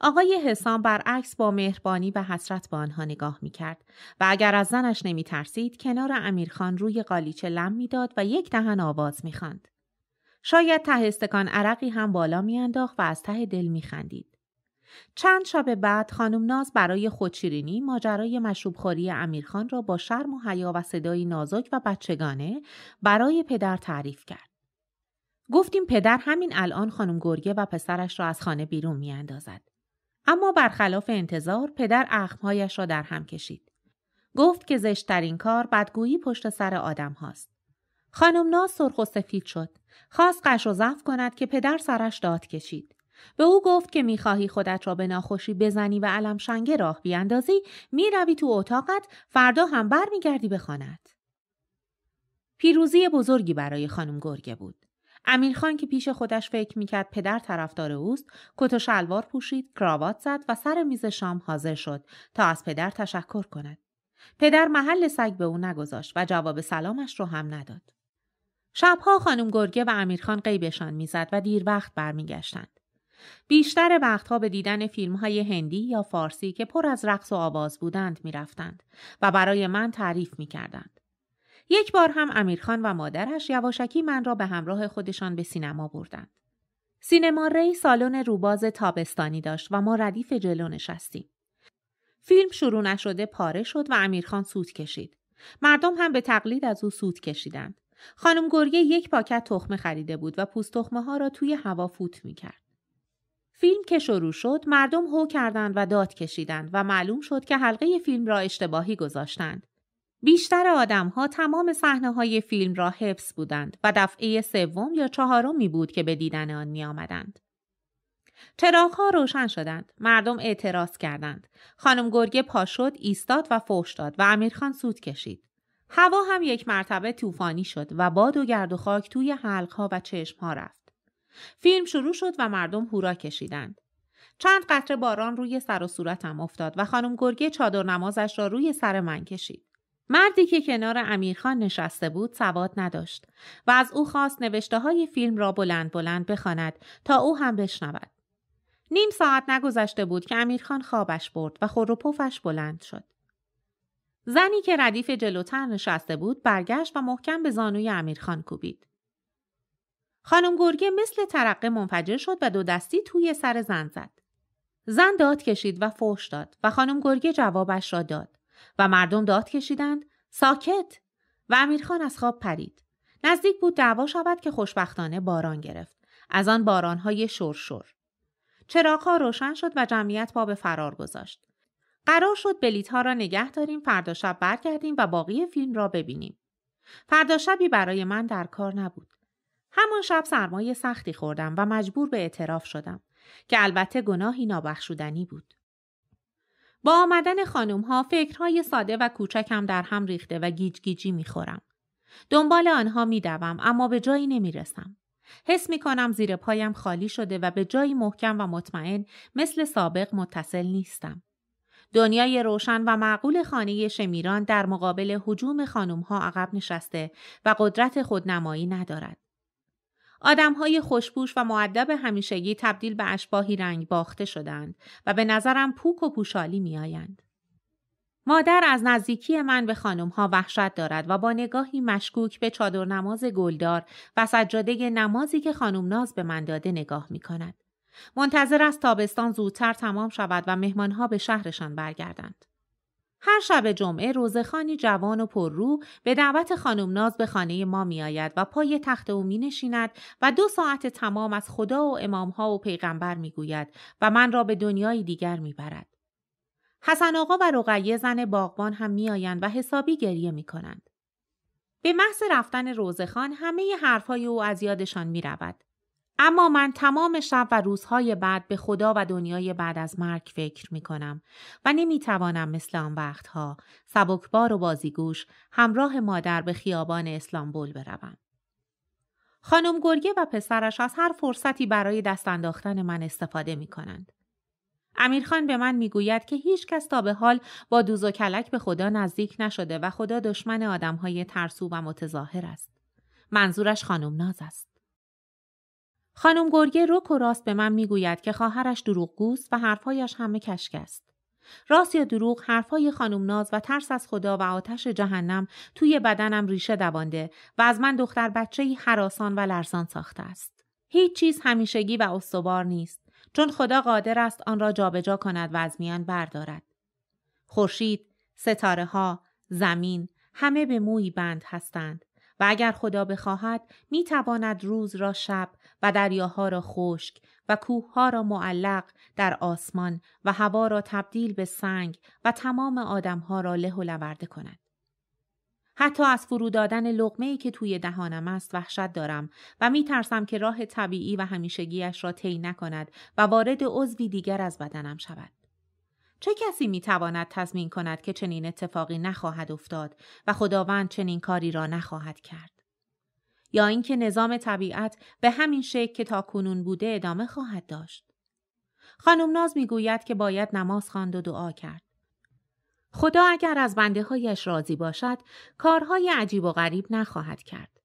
آقای حسام برعکس با مهربانی و حسرت به آنها نگاه می کرد و اگر از زنش نمی ترسید کنار امیرخان روی قالیچه لم داد و یک دهن آواز می خند. شاید ته استکان عرقی هم بالا میانداخت و از ته دل می خندید. چند شب بعد خانم ناز برای خودشیرینی ماجرای خوری امیرخان را با شرم و حیا و صدایی نازک و بچگانه برای پدر تعریف کرد. گفتیم پدر همین الان خانم گرگه و پسرش را از خانه بیرون میاندازد. اما برخلاف انتظار پدر اخمهایش را در هم کشید. گفت که زشتترین کار بدگویی پشت سر آدم هاست. خانم ناز سرخ و سفید شد. خواست قش و ضعف کند که پدر سرش داد کشید. به او گفت که میخواهی خودت را به ناخوشی بزنی و علم شنگه راه بیاندازی میروی تو اتاقت فردا هم برمیگردی به خانت. پیروزی بزرگی برای خانم گرگه بود. امیرخان که پیش خودش فکر میکرد پدر طرفدار اوست کت و شلوار پوشید کراوات زد و سر میز شام حاضر شد تا از پدر تشکر کند پدر محل سگ به او نگذاشت و جواب سلامش رو هم نداد شبها خانم گرگه و امیرخان قیبشان میزد و دیر وقت برمیگشتند بیشتر وقتها به دیدن فیلم های هندی یا فارسی که پر از رقص و آواز بودند میرفتند و برای من تعریف میکردند یک بار هم امیرخان و مادرش یواشکی من را به همراه خودشان به سینما بردند. سینما ری سالن روباز تابستانی داشت و ما ردیف جلو نشستیم. فیلم شروع نشده پاره شد و امیرخان سود کشید. مردم هم به تقلید از او سوت کشیدند. خانم گرگه یک پاکت تخمه خریده بود و پوست تخمه ها را توی هوا فوت می کرد. فیلم که شروع شد مردم هو کردند و داد کشیدند و معلوم شد که حلقه فیلم را اشتباهی گذاشتند. بیشتر آدمها تمام صحنه های فیلم را حفظ بودند و دفعه سوم یا چهارمی بود که به دیدن آن می آمدند. ها روشن شدند مردم اعتراض کردند خانم گرگه پا شد ایستاد و فوش داد و امیرخان سود کشید هوا هم یک مرتبه طوفانی شد و باد و گرد و خاک توی حلقها و ها رفت فیلم شروع شد و مردم هورا کشیدند چند قطره باران روی سر و صورتم افتاد و خانم گرگه چادر نمازش را روی سر من کشید مردی که کنار امیرخان نشسته بود سواد نداشت و از او خواست نوشته های فیلم را بلند بلند بخواند تا او هم بشنود. نیم ساعت نگذشته بود که امیرخان خوابش برد و خور و پفش بلند شد. زنی که ردیف جلوتر نشسته بود برگشت و محکم به زانوی امیرخان کوبید. خانم گرگه مثل ترقه منفجر شد و دو دستی توی سر زن زد. زن داد کشید و فوش داد و خانم گرگه جوابش را داد. و مردم داد کشیدند ساکت و امیرخان از خواب پرید نزدیک بود دعوا شود که خوشبختانه باران گرفت از آن بارانهای شرشر چراغها روشن شد و جمعیت پا به فرار گذاشت قرار شد بلیت ها را نگه داریم فردا شب برگردیم و باقی فیلم را ببینیم فردا برای من در کار نبود همان شب سرمایه سختی خوردم و مجبور به اعتراف شدم که البته گناهی نابخشودنی بود با آمدن خانوم ها فکرهای ساده و کوچکم در هم ریخته و گیج گیجی خورم. دنبال آنها دوم اما به جایی نمیرسم. حس می کنم زیر پایم خالی شده و به جایی محکم و مطمئن مثل سابق متصل نیستم. دنیای روشن و معقول خانه شمیران در مقابل حجوم خانوم ها عقب نشسته و قدرت خودنمایی ندارد. آدمهای خوشپوش و معدب همیشگی تبدیل به اشباهی رنگ باخته شدند و به نظرم پوک و پوشالی میآیند. مادر از نزدیکی من به ها وحشت دارد و با نگاهی مشکوک به چادر نماز گلدار و سجاده نمازی که خانم ناز به من داده نگاه می کند. منتظر است تابستان زودتر تمام شود و مهمان ها به شهرشان برگردند. هر شب جمعه روزخانی جوان و رو به دعوت خانم ناز به خانه ما می آید و پای تخت او می نشیند و دو ساعت تمام از خدا و ها و پیغمبر می گوید و من را به دنیای دیگر می برد. حسن آقا و رقیه زن باغبان هم می آیند و حسابی گریه می کنند. به محض رفتن روزخان همه حرفهای او از یادشان می رود. اما من تمام شب و روزهای بعد به خدا و دنیای بعد از مرگ فکر می کنم و نمی توانم مثل آن وقتها سبکبار و بازیگوش همراه مادر به خیابان اسلامبول بروم. خانم گرگه و پسرش از هر فرصتی برای دست انداختن من استفاده می کنند. امیرخان به من میگوید که هیچ کس تا به حال با دوز و کلک به خدا نزدیک نشده و خدا دشمن آدمهای ترسو و متظاهر است. منظورش خانم ناز است. خانم گرگه رک و راست به من میگوید که خواهرش دروغگوست و حرفهایش همه کشک است. راست یا دروغ حرفهای خانم ناز و ترس از خدا و آتش جهنم توی بدنم ریشه دوانده و از من دختر بچهی حراسان و لرزان ساخته است. هیچ چیز همیشگی و استوار نیست چون خدا قادر است آن را جابجا کند و از میان بردارد. خورشید، ستاره ها، زمین همه به موی بند هستند و اگر خدا بخواهد می تواند روز را شب و دریاها را خشک و ها را معلق در آسمان و هوا را تبدیل به سنگ و تمام آدمها را له و لورده کند. حتی از فرو دادن لغمه ای که توی دهانم است وحشت دارم و می ترسم که راه طبیعی و همیشگیش را طی نکند و وارد عضوی دیگر از بدنم شود. چه کسی می تواند تضمین کند که چنین اتفاقی نخواهد افتاد و خداوند چنین کاری را نخواهد کرد؟ یا اینکه نظام طبیعت به همین شکل که تا کنون بوده ادامه خواهد داشت. خانم ناز میگوید که باید نماز خواند و دعا کرد. خدا اگر از بنده هایش راضی باشد کارهای عجیب و غریب نخواهد کرد.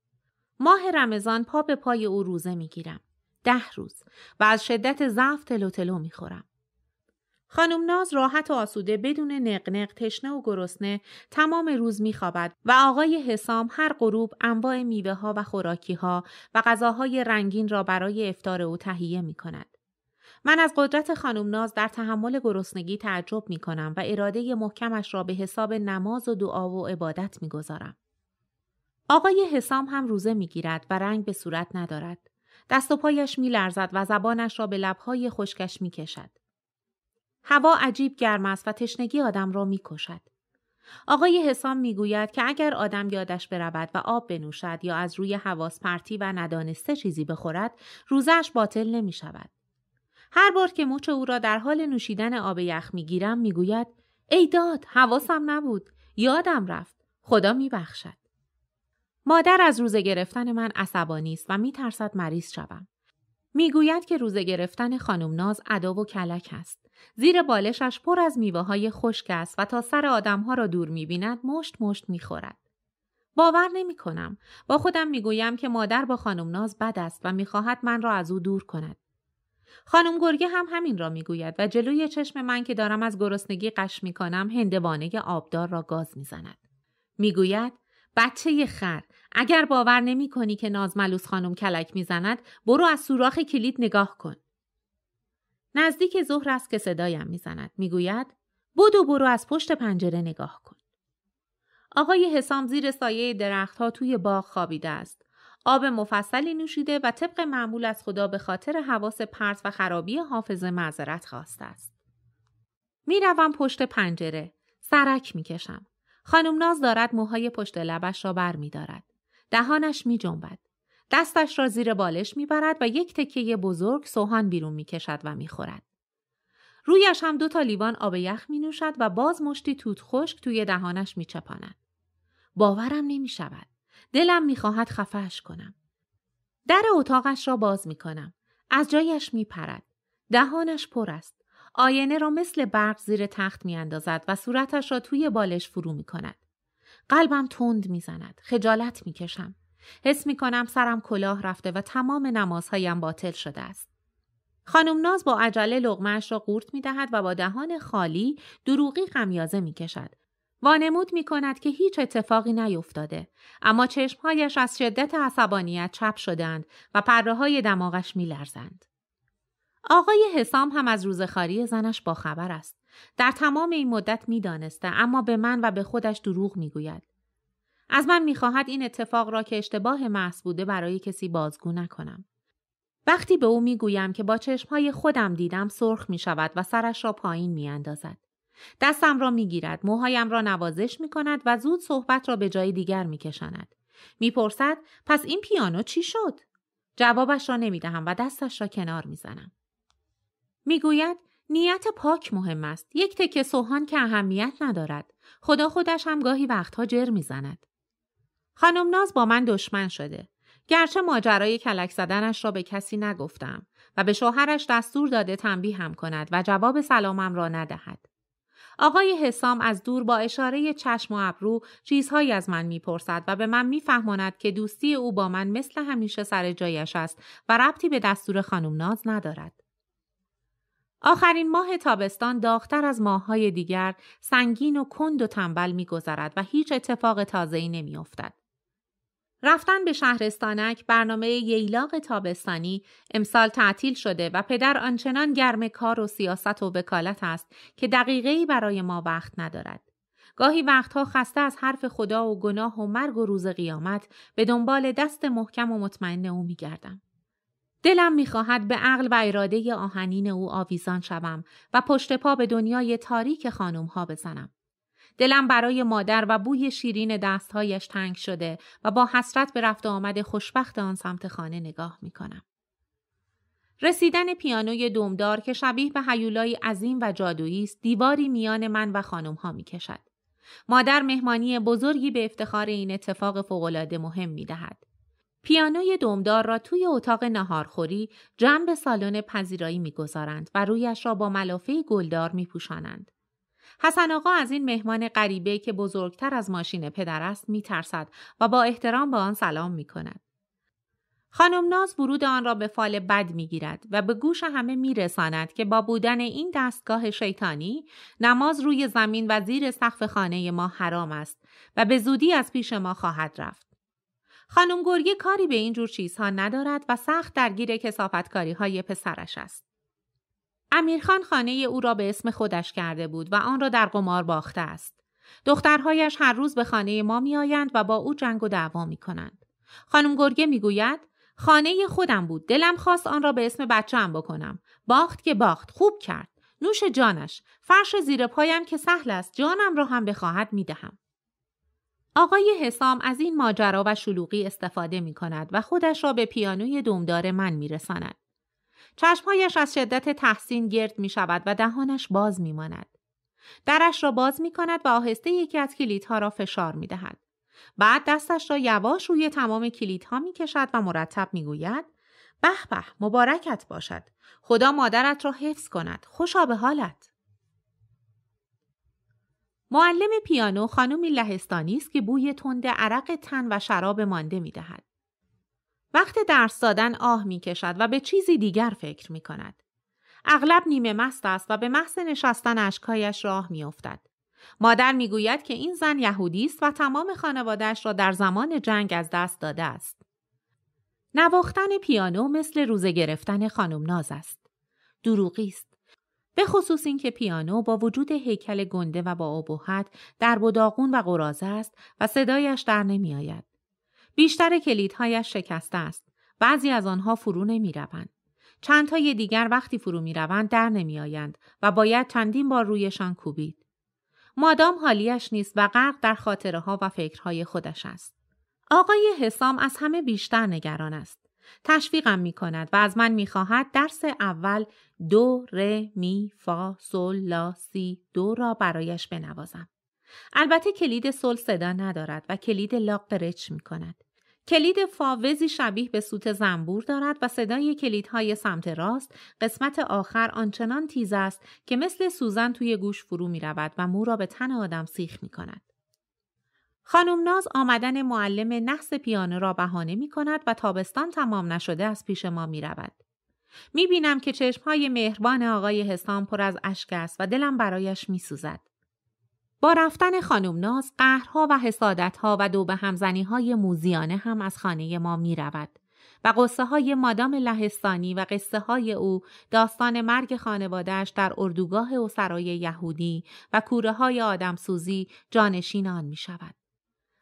ماه رمضان پا به پای او روزه میگیرم. ده روز و از شدت ضعف تلو تلو میخورم. خانم ناز راحت و آسوده بدون نقنق تشنه و گرسنه تمام روز میخوابد و آقای حسام هر غروب انواع میوه ها و خوراکی ها و غذاهای رنگین را برای افتار او تهیه می کند. من از قدرت خانم ناز در تحمل گرسنگی تعجب می کنم و اراده محکمش را به حساب نماز و دعا و عبادت می گذارم. آقای حسام هم روزه می گیرد و رنگ به صورت ندارد. دست و پایش می لرزد و زبانش را به لبهای خشکش می کشد. هوا عجیب گرم است و تشنگی آدم را میکشد آقای حسام میگوید که اگر آدم یادش برود و آب بنوشد یا از روی حواس پرتی و ندانسته چیزی بخورد روزش باطل نمی شود. هر بار که موچ او را در حال نوشیدن آب یخ میگیرم میگوید ای داد حواسم نبود یادم رفت خدا میبخشد مادر از روزه گرفتن من عصبانی است و میترسد مریض شوم میگوید که روزه گرفتن خانم ناز ادا و کلک است. زیر بالشش پر از میوه های خشک است و تا سر ها را دور میبیند مشت مشت میخورد. باور نمی کنم. با خودم گویم که مادر با خانم ناز بد است و میخواهد من را از او دور کند. خانم گرگه هم همین را میگوید و جلوی چشم من که دارم از گرسنگی قش میکنم هندوانه آبدار را گاز میزند. میگوید بچه خر اگر باور نمی کنی که نازملوس خانم کلک میزند برو از سوراخ کلید نگاه کن نزدیک ظهر است که صدایم میزند میگوید بدو برو از پشت پنجره نگاه کن آقای حسام زیر سایه درختها توی باغ خوابیده است آب مفصلی نوشیده و طبق معمول از خدا به خاطر حواس پرت و خرابی حافظه معذرت خواسته است میروم پشت پنجره سرک میکشم خانم ناز دارد موهای پشت لبش را بر می دارد. دهانش می جنبد. دستش را زیر بالش می برد و یک تکیه بزرگ سوهان بیرون می کشد و می خورد. رویش هم دو تا لیوان آب یخ می نوشد و باز مشتی توت خشک توی دهانش می چپاند. باورم نمی شود. دلم می خواهد خفهش کنم. در اتاقش را باز می کنم. از جایش می پرد. دهانش پر است. آینه را مثل برق زیر تخت اندازد و صورتش را توی بالش فرو می کند. قلبم تند زند. خجالت کشم. حس می کنم سرم کلاه رفته و تمام نمازهایم باطل شده است. خانم ناز با عجله لغمش را قورت می دهد و با دهان خالی دروغی غمیازه می کشد. وانمود می کند که هیچ اتفاقی نیفتاده اما چشمهایش از شدت عصبانیت چپ شدند و پرههای دماغش می لرزند. آقای حسام هم از روزخاری زنش باخبر است. در تمام این مدت دانسته اما به من و به خودش دروغ گوید. از من میخواهد این اتفاق را که اشتباه محض بوده برای کسی بازگو نکنم. وقتی به او میگویم که با چشمهای خودم دیدم سرخ می شود و سرش را پایین می اندازد. دستم را می گیرد، موهایم را نوازش می کند و زود صحبت را به جای دیگر می کشند. می پرسد پس این پیانو چی شد؟ جوابش را نمی دهم و دستش را کنار می میگوید نیت پاک مهم است یک تکه سوهان که اهمیت ندارد خدا خودش هم گاهی وقتها جر میزند خانم ناز با من دشمن شده گرچه ماجرای کلک زدنش را به کسی نگفتم و به شوهرش دستور داده هم کند و جواب سلامم را ندهد آقای حسام از دور با اشاره چشم و ابرو چیزهایی از من میپرسد و به من میفهماند که دوستی او با من مثل همیشه سر جایش است و ربطی به دستور خانم ناز ندارد آخرین ماه تابستان داختر از ماههای دیگر سنگین و کند و تنبل میگذرد و هیچ اتفاق تازه‌ای نمیافتد. رفتن به شهرستانک برنامه ییلاق تابستانی امسال تعطیل شده و پدر آنچنان گرم کار و سیاست و وکالت است که دقیقه برای ما وقت ندارد. گاهی وقتها خسته از حرف خدا و گناه و مرگ و روز قیامت به دنبال دست محکم و مطمئن او میگردم. دلم میخواهد به عقل و اراده آهنین او آویزان شوم و پشت پا به دنیای تاریک خانم ها بزنم. دلم برای مادر و بوی شیرین دستهایش تنگ شده و با حسرت به رفت آمد خوشبخت آن سمت خانه نگاه میکنم. رسیدن پیانوی دومدار که شبیه به حیولای عظیم و جادویی است دیواری میان من و خانم ها می کشد. مادر مهمانی بزرگی به افتخار این اتفاق فوقالعاده مهم می دهد. پیانوی دمدار را توی اتاق ناهارخوری به سالن پذیرایی میگذارند و رویش را با ملافه گلدار میپوشانند حسن آقا از این مهمان غریبه که بزرگتر از ماشین پدر است میترسد و با احترام به آن سلام میکند خانم ناز ورود آن را به فال بد میگیرد و به گوش همه میرساند که با بودن این دستگاه شیطانی نماز روی زمین و زیر سقف خانه ما حرام است و به زودی از پیش ما خواهد رفت خانم گرگه کاری به این جور چیزها ندارد و سخت درگیر کسافتکاری های پسرش است. امیرخان خانه او را به اسم خودش کرده بود و آن را در قمار باخته است. دخترهایش هر روز به خانه ما میآیند و با او جنگ و دعوا می کنند. خانم گرگه میگوید خانه خودم بود دلم خواست آن را به اسم هم بکنم باخت که باخت خوب کرد نوش جانش فرش زیر پایم که سهل است جانم را هم بخواهد میدهم آقای حسام از این ماجرا و شلوغی استفاده می کند و خودش را به پیانوی دومدار من می رساند. چشمهایش از شدت تحسین گرد می شود و دهانش باز می ماند. درش را باز می کند و آهسته یکی از کلیدها را فشار می دهد. بعد دستش را یواش روی تمام کلیدها می کشد و مرتب می گوید به به مبارکت باشد خدا مادرت را حفظ کند خوشا به حالت معلم پیانو خانمی لهستانی است که بوی تند عرق تن و شراب مانده می دهد. وقت درس دادن آه می کشد و به چیزی دیگر فکر می کند. اغلب نیمه مست است و به محض نشستن اشکایش راه می افتد. مادر می گوید که این زن یهودی است و تمام خانوادهش را در زمان جنگ از دست داده است. نواختن پیانو مثل روزه گرفتن خانم ناز است. دروغی است. به خصوص اینکه پیانو با وجود هیکل گنده و با ابهت در بوداقون و قرازه است و صدایش در نمیآید. بیشتر کلیدهایش شکسته است. بعضی از آنها فرو نمی روند. چند تای دیگر وقتی فرو می روند در نمی آیند و باید چندین بار رویشان کوبید. مادام حالیش نیست و غرق در خاطره ها و فکرهای خودش است. آقای حسام از همه بیشتر نگران است. تشویقم می کند و از من می خواهد درس اول دو ر می فا سل لا سی دو را برایش بنوازم. البته کلید سل صدا ندارد و کلید لا قرچ می کند. کلید فا وزی شبیه به سوت زنبور دارد و صدای کلیدهای سمت راست قسمت آخر آنچنان تیز است که مثل سوزن توی گوش فرو می رود و مو را به تن آدم سیخ می کند. خانم ناز آمدن معلم نحس پیانو را بهانه می کند و تابستان تمام نشده از پیش ما می رود. می بینم که چشم های مهربان آقای حسام پر از اشک است و دلم برایش می سوزد. با رفتن خانم ناز قهرها و حسادتها و دو به همزنی های موزیانه هم از خانه ما می رود و قصه های مادام لهستانی و قصه های او داستان مرگ خانوادهش در اردوگاه و یهودی و کوره های آدمسوزی جانشین آن می شود.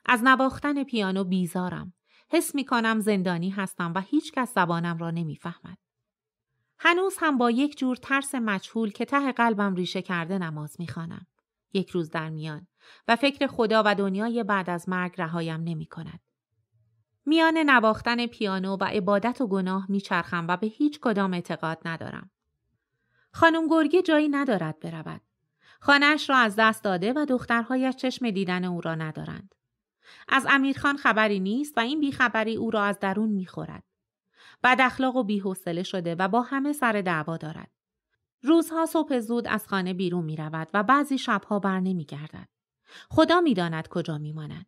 از نواختن پیانو بیزارم. حس می کنم زندانی هستم و هیچ کس زبانم را نمیفهمد. هنوز هم با یک جور ترس مجهول که ته قلبم ریشه کرده نماز می میخوانم. یک روز در میان و فکر خدا و دنیای بعد از مرگ رهایم نمی کند. میان نواختن پیانو و عبادت و گناه میچرخم و به هیچ کدام اعتقاد ندارم. خانم گرگه جایی ندارد برود. خانهش را از دست داده و دخترهایش چشم دیدن او را ندارند. از امیرخان خبری نیست و این بیخبری او را از درون میخورد. بد اخلاق و بیحوصله شده و با همه سر دعوا دارد. روزها صبح زود از خانه بیرون می رود و بعضی شبها بر نمی گردد. خدا می داند کجا می ماند.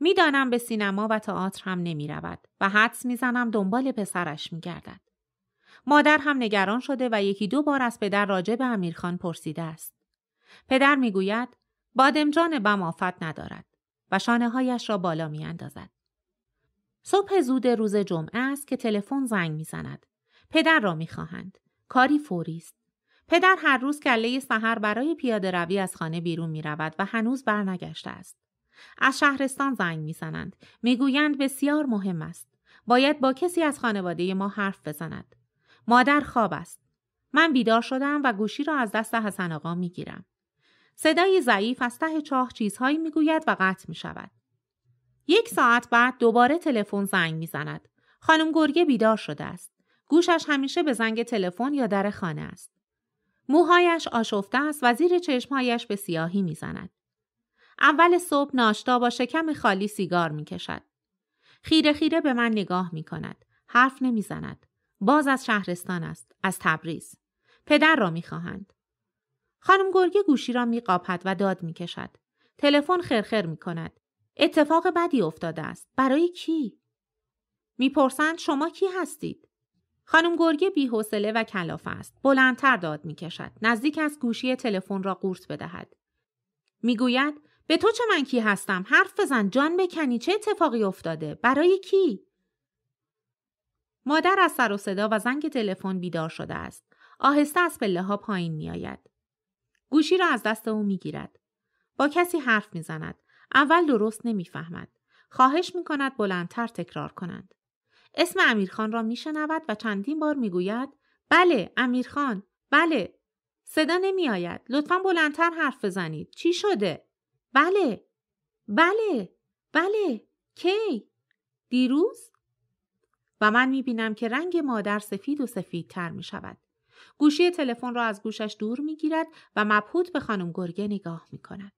می دانم به سینما و تئاتر هم نمی رود و حدس می زنم دنبال پسرش می گردد. مادر هم نگران شده و یکی دو بار از پدر راجع به امیرخان پرسیده است. پدر می گوید بادمجان بم آفت ندارد. و شانه هایش را بالا می اندازد. صبح زود روز جمعه است که تلفن زنگ میزند. پدر را خواهند. کاری فوری است. پدر هر روز کله سحر برای پیاده روی از خانه بیرون می رود و هنوز برنگشته است. از شهرستان زنگ میزنند. میگویند بسیار مهم است. باید با کسی از خانواده ما حرف بزند. مادر خواب است. من بیدار شدم و گوشی را از دست حسن آقا می گیرم. صدای ضعیف از ته چاه چیزهایی میگوید و قطع می شود. یک ساعت بعد دوباره تلفن زنگ می زند. خانم گرگه بیدار شده است. گوشش همیشه به زنگ تلفن یا در خانه است. موهایش آشفته است و زیر چشمهایش به سیاهی میزند. اول صبح ناشتا با شکم خالی سیگار کشد. خیره خیره به من نگاه می کند. حرف زند. باز از شهرستان است. از تبریز. پدر را خواهند. خانم گرگه گوشی را میقاپد و داد میکشد تلفن خرخر میکند اتفاق بدی افتاده است برای کی میپرسند شما کی هستید خانم گرگه بیحوصله و کلافه است بلندتر داد میکشد نزدیک از گوشی تلفن را قورت بدهد میگوید به تو چه من کی هستم حرف بزن جان بکنی چه اتفاقی افتاده برای کی مادر از سر و صدا و زنگ تلفن بیدار شده است آهسته از پله ها پایین میآید گوشی را از دست او میگیرد با کسی حرف میزند اول درست نمیفهمد خواهش میکند بلندتر تکرار کنند اسم امیرخان را میشنود و چندین بار میگوید بله امیرخان بله صدا نمیآید لطفا بلندتر حرف بزنید چی شده بله بله بله کی دیروز و من میبینم که رنگ مادر سفید و سفیدتر می شود. گوشی تلفن را از گوشش دور میگیرد و مبهوت به خانم گرگه نگاه می کند.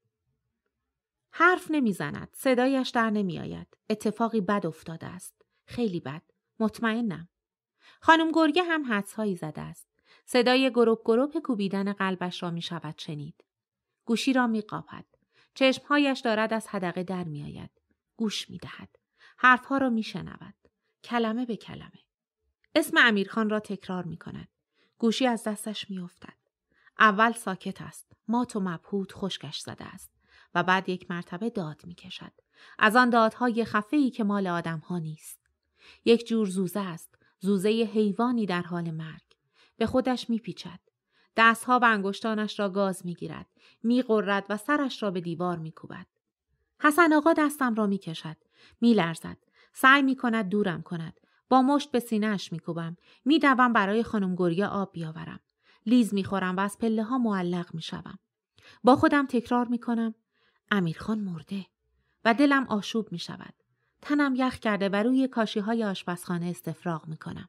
حرف نمیزند صدایش در نمیآید اتفاقی بد افتاده است خیلی بد مطمئنم خانم گرگه هم حدسهایی زده است صدای گروپ گروب کوبیدن قلبش را می شود شنید. گوشی را می قاپد. چشمهایش دارد از حدقه در می آید. گوش می دهد. حرفها را می شنود. کلمه به کلمه. اسم امیرخان را تکرار می کند. گوشی از دستش میافتد اول ساکت است مات و مبهوت خشکش زده است و بعد یک مرتبه داد میکشد از آن دادهای ای که مال آدم ها نیست یک جور زوزه است زوزه حیوانی در حال مرگ به خودش میپیچد دستها و انگشتانش را گاز میگیرد میقرد و سرش را به دیوار میکوبد حسن آقا دستم را میکشد میلرزد سعی میکند دورم کند با مشت به سینهاش میکوبم میدوم برای خانم گریا آب بیاورم لیز میخورم و از پله ها معلق میشوم با خودم تکرار میکنم امیرخان مرده و دلم آشوب میشود تنم یخ کرده و روی کاشی های آشپزخانه استفراغ میکنم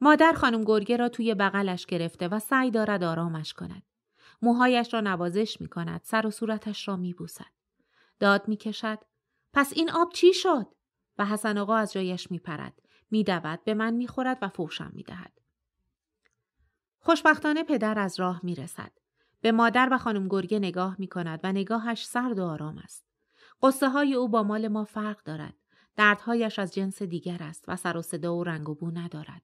مادر خانم گرگه را توی بغلش گرفته و سعی دارد آرامش کند موهایش را نوازش کند. سر و صورتش را میبوسد داد میکشد پس این آب چی شد و حسن آقا از جایش میپرد میدود به من میخورد و فوشم میدهد خوشبختانه پدر از راه میرسد به مادر و خانم گرگه نگاه میکند و نگاهش سرد و آرام است قصه های او با مال ما فرق دارد دردهایش از جنس دیگر است و سر و صدا و رنگ و بو ندارد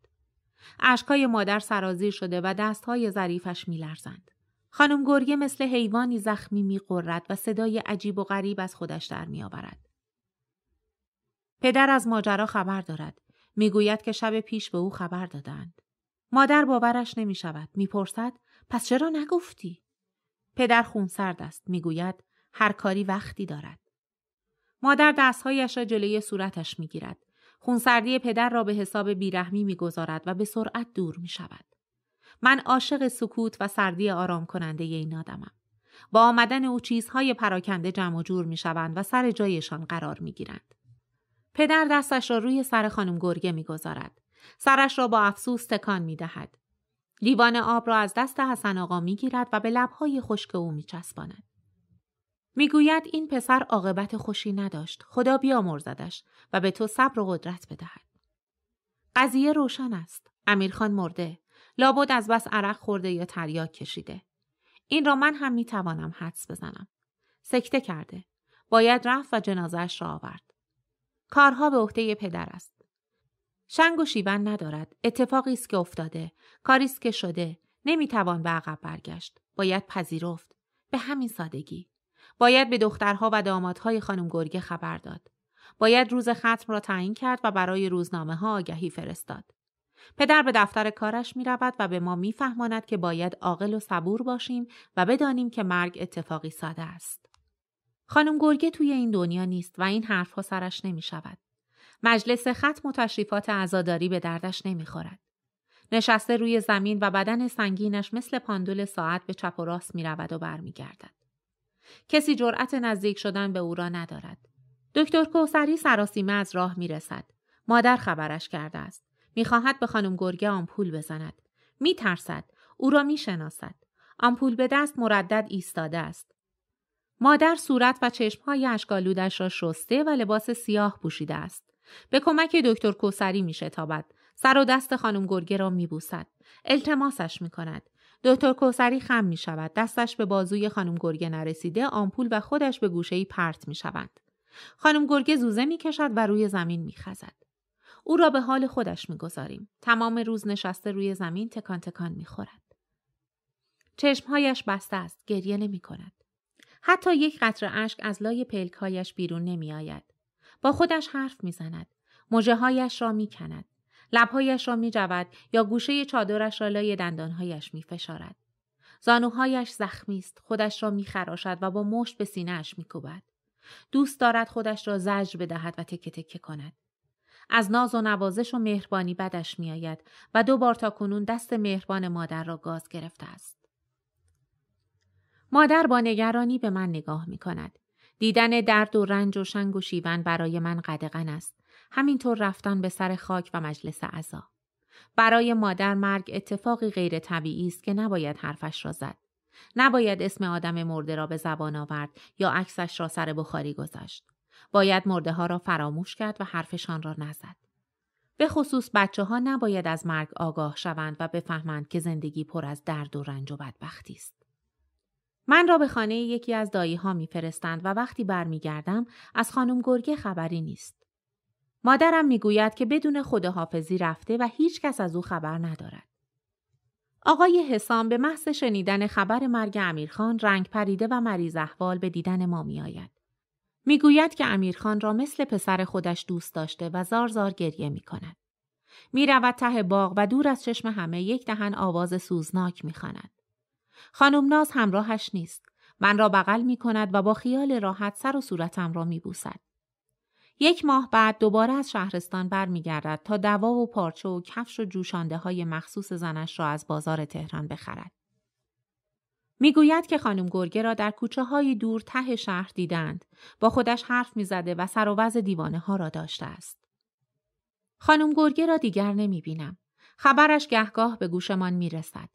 اشکای مادر سرازیر شده و دستهای ظریفش میلرزند خانم گرگه مثل حیوانی زخمی میقرد و صدای عجیب و غریب از خودش در میآورد پدر از ماجرا خبر دارد میگوید که شب پیش به او خبر دادند. مادر باورش نمی شود. میپرسد پس چرا نگفتی؟ پدر خونسرد است. میگوید هر کاری وقتی دارد. مادر دستهایش را جلوی صورتش میگیرد. خونسردی پدر را به حساب بیرحمی میگذارد و به سرعت دور می شود. من عاشق سکوت و سردی آرام کننده این آدمم. با آمدن او چیزهای پراکنده جمع و جور می شوند و سر جایشان قرار می گیرند. پدر دستش را روی سر خانم گرگه میگذارد سرش را با افسوس تکان میدهد لیوان آب را از دست حسن آقا میگیرد و به لبهای خشک او میچسباند میگوید این پسر عاقبت خوشی نداشت خدا بیامرزدش و به تو صبر و قدرت بدهد قضیه روشن است امیرخان مرده لابد از بس عرق خورده یا تریاک کشیده این را من هم میتوانم حدس بزنم سکته کرده باید رفت و جنازهاش را آورد کارها به عهده پدر است. شنگ و شیون ندارد. اتفاقی است که افتاده، کاری است که شده، نمیتوان به عقب برگشت. باید پذیرفت. به همین سادگی. باید به دخترها و دامادهای خانم گرگه خبر داد. باید روز ختم را تعیین کرد و برای روزنامه ها آگهی فرستاد. پدر به دفتر کارش می رود و به ما میفهماند که باید عاقل و صبور باشیم و بدانیم که مرگ اتفاقی ساده است. خانم گرگه توی این دنیا نیست و این حرفها سرش نمی شود. مجلس ختم و تشریفات عزاداری به دردش خورد. نشسته روی زمین و بدن سنگینش مثل پاندول ساعت به چپ و راست می رود و برمیگردد. کسی جرأت نزدیک شدن به او را ندارد. دکتر کوسری سراسیمه از راه می رسد. مادر خبرش کرده است. میخواهد به خانم گرگه آمپول بزند. می ترسد. او را می شناسد. آمپول به دست مردد ایستاده است. مادر صورت و چشمهای اشکالودش را شسته و لباس سیاه پوشیده است. به کمک دکتر کوسری می شتابد. سر و دست خانم گرگه را می التماسش می کند. دکتر کوسری خم می شود. دستش به بازوی خانم گرگه نرسیده آمپول و خودش به گوشه پرت می خانم گرگه زوزه می کشد و روی زمین می خزد. او را به حال خودش میگذاریم. تمام روز نشسته روی زمین تکان تکان می چشمهایش بسته است. گریه نمی حتی یک قطره اشک از لای پلکهایش بیرون نمی آید. با خودش حرف می زند. هایش را می کند. لبهایش را می جود یا گوشه چادرش را لای دندانهایش می فشارد. زانوهایش زخمی است خودش را می خراشد و با مشت به سینهاش می کوبد. دوست دارد خودش را زجر بدهد و تکه تکه کند. از ناز و نوازش و مهربانی بدش می آید و دو بار تا کنون دست مهربان مادر را گاز گرفته است. مادر با نگرانی به من نگاه می کند. دیدن درد و رنج و شنگ و شیون برای من قدغن است. همینطور رفتن به سر خاک و مجلس عذا برای مادر مرگ اتفاقی غیر طبیعی است که نباید حرفش را زد. نباید اسم آدم مرده را به زبان آورد یا عکسش را سر بخاری گذاشت. باید مرده ها را فراموش کرد و حرفشان را نزد. به خصوص بچه ها نباید از مرگ آگاه شوند و بفهمند که زندگی پر از درد و رنج و بدبختی است. من را به خانه یکی از دایی ها میفرستند و وقتی برمیگردم از خانم گرگه خبری نیست. مادرم میگوید که بدون خداحافظی رفته و هیچ کس از او خبر ندارد. آقای حسام به محض شنیدن خبر مرگ امیرخان رنگ پریده و مریض احوال به دیدن ما میآید. میگوید که امیرخان را مثل پسر خودش دوست داشته و زار زار گریه می کند. می رود ته باغ و دور از چشم همه یک دهن آواز سوزناک می خانم ناز همراهش نیست. من را بغل می کند و با خیال راحت سر و صورتم را می بوسد. یک ماه بعد دوباره از شهرستان برمیگردد تا دوا و پارچه و کفش و جوشانده های مخصوص زنش را از بازار تهران بخرد. میگوید که خانم گرگه را در کوچه های دور ته شهر دیدند با خودش حرف میزده و سر و دیوانه ها را داشته است خانم گرگه را دیگر نمی بینم. خبرش گهگاه به گوشمان می رسد.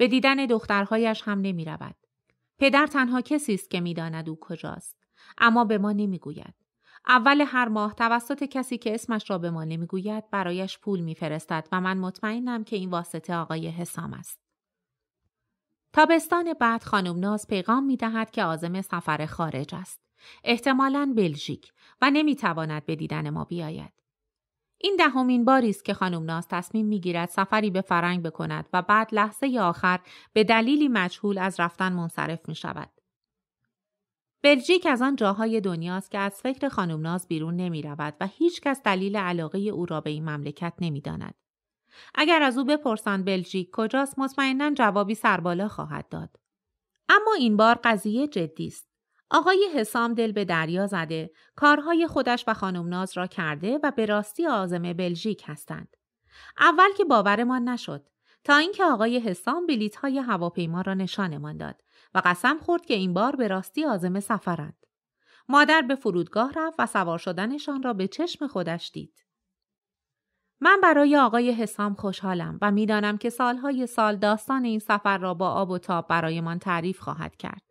به دیدن دخترهایش هم نمی رود. پدر تنها کسی است که میداند او کجاست اما به ما نمیگوید اول هر ماه توسط کسی که اسمش را به ما نمیگوید برایش پول میفرستد و من مطمئنم که این واسطه آقای حسام است تابستان بعد خانم ناز پیغام می دهد که عازم سفر خارج است. احتمالا بلژیک و نمیتواند به دیدن ما بیاید. این دهمین باری است که خانم ناز تصمیم میگیرد سفری به فرنگ بکند و بعد لحظه آخر به دلیلی مجهول از رفتن منصرف می شود. بلژیک از آن جاهای دنیاست که از فکر خانم ناز بیرون نمی و هیچ کس دلیل علاقه او را به این مملکت نمی داند. اگر از او بپرسند بلژیک کجاست مطمئنا جوابی سربالا خواهد داد. اما این بار قضیه جدی است. آقای حسام دل به دریا زده، کارهای خودش و خانم ناز را کرده و به راستی آزم بلژیک هستند. اول که باورمان نشد تا اینکه آقای حسام بلیط های هواپیما را نشانمان داد و قسم خورد که این بار به راستی آزم سفرند. مادر به فرودگاه رفت و سوار شدنشان را به چشم خودش دید. من برای آقای حسام خوشحالم و میدانم که سالهای سال داستان این سفر را با آب و تاب برایمان تعریف خواهد کرد.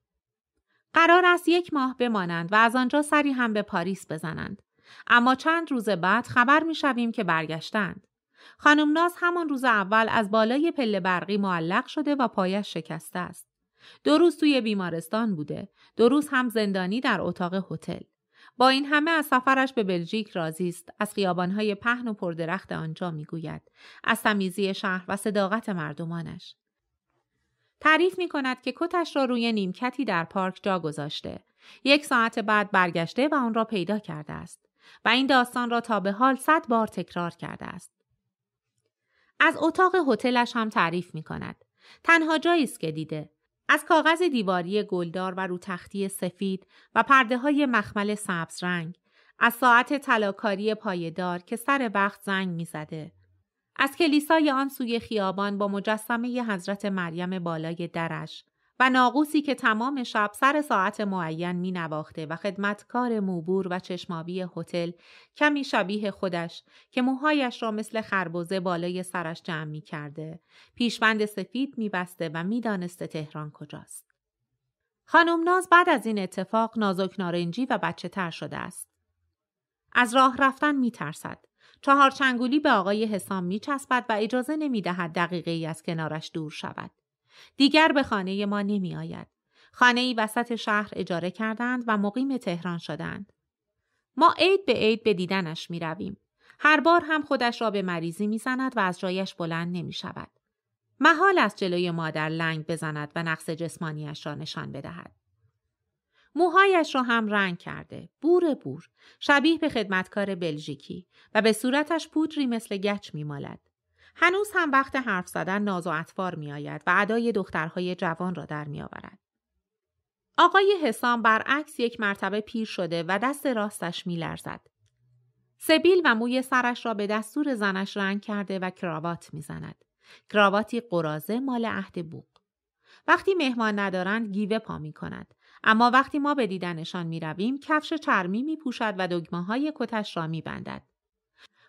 قرار است یک ماه بمانند و از آنجا سری هم به پاریس بزنند. اما چند روز بعد خبر شویم که برگشتند. خانم ناز همان روز اول از بالای پله برقی معلق شده و پایش شکسته است. دو روز توی بیمارستان بوده. دو روز هم زندانی در اتاق هتل. با این همه از سفرش به بلژیک رازیست. از خیابانهای پهن و پردرخت آنجا میگوید از تمیزی شهر و صداقت مردمانش تعریف می کند که کتش را روی نیمکتی در پارک جا گذاشته. یک ساعت بعد برگشته و آن را پیدا کرده است و این داستان را تا به حال صد بار تکرار کرده است. از اتاق هتلش هم تعریف می کند. تنها جایی است که دیده. از کاغذ دیواری گلدار و رو تختی سفید و پرده های مخمل سبز رنگ از ساعت طلاکاری پایدار که سر وقت زنگ میزده از کلیسای آن سوی خیابان با مجسمه حضرت مریم بالای درش و ناقوسی که تمام شب سر ساعت معین می نواخته و خدمتکار موبور و چشماوی هتل کمی شبیه خودش که موهایش را مثل خربزه بالای سرش جمع می کرده. پیشبند سفید می بسته و می دانسته تهران کجاست. خانم ناز بعد از این اتفاق نازک نارنجی و بچه تر شده است. از راه رفتن می ترسد. چهارچنگولی به آقای حسام چسبد و اجازه دهد دقیقه ای از کنارش دور شود. دیگر به خانه ما نمی آید. خانه ای وسط شهر اجاره کردند و مقیم تهران شدند. ما عید به عید به دیدنش می رویم. هر بار هم خودش را به مریضی میزند و از جایش بلند نمی شود. محال از جلوی مادر لنگ بزند و نقص جسمانیش را نشان بدهد. موهایش را هم رنگ کرده بور بور شبیه به خدمتکار بلژیکی و به صورتش پودری مثل گچ میمالد هنوز هم وقت حرف زدن ناز و اطوار میآید و ادای دخترهای جوان را در میآورد آقای حسام برعکس یک مرتبه پیر شده و دست راستش میلرزد سبیل و موی سرش را به دستور زنش رنگ کرده و کراوات میزند کراواتی قرازه مال عهد بوق وقتی مهمان ندارند گیوه پا می اما وقتی ما به دیدنشان می رویم کفش چرمی می پوشد و دگمه های کتش را می بندد.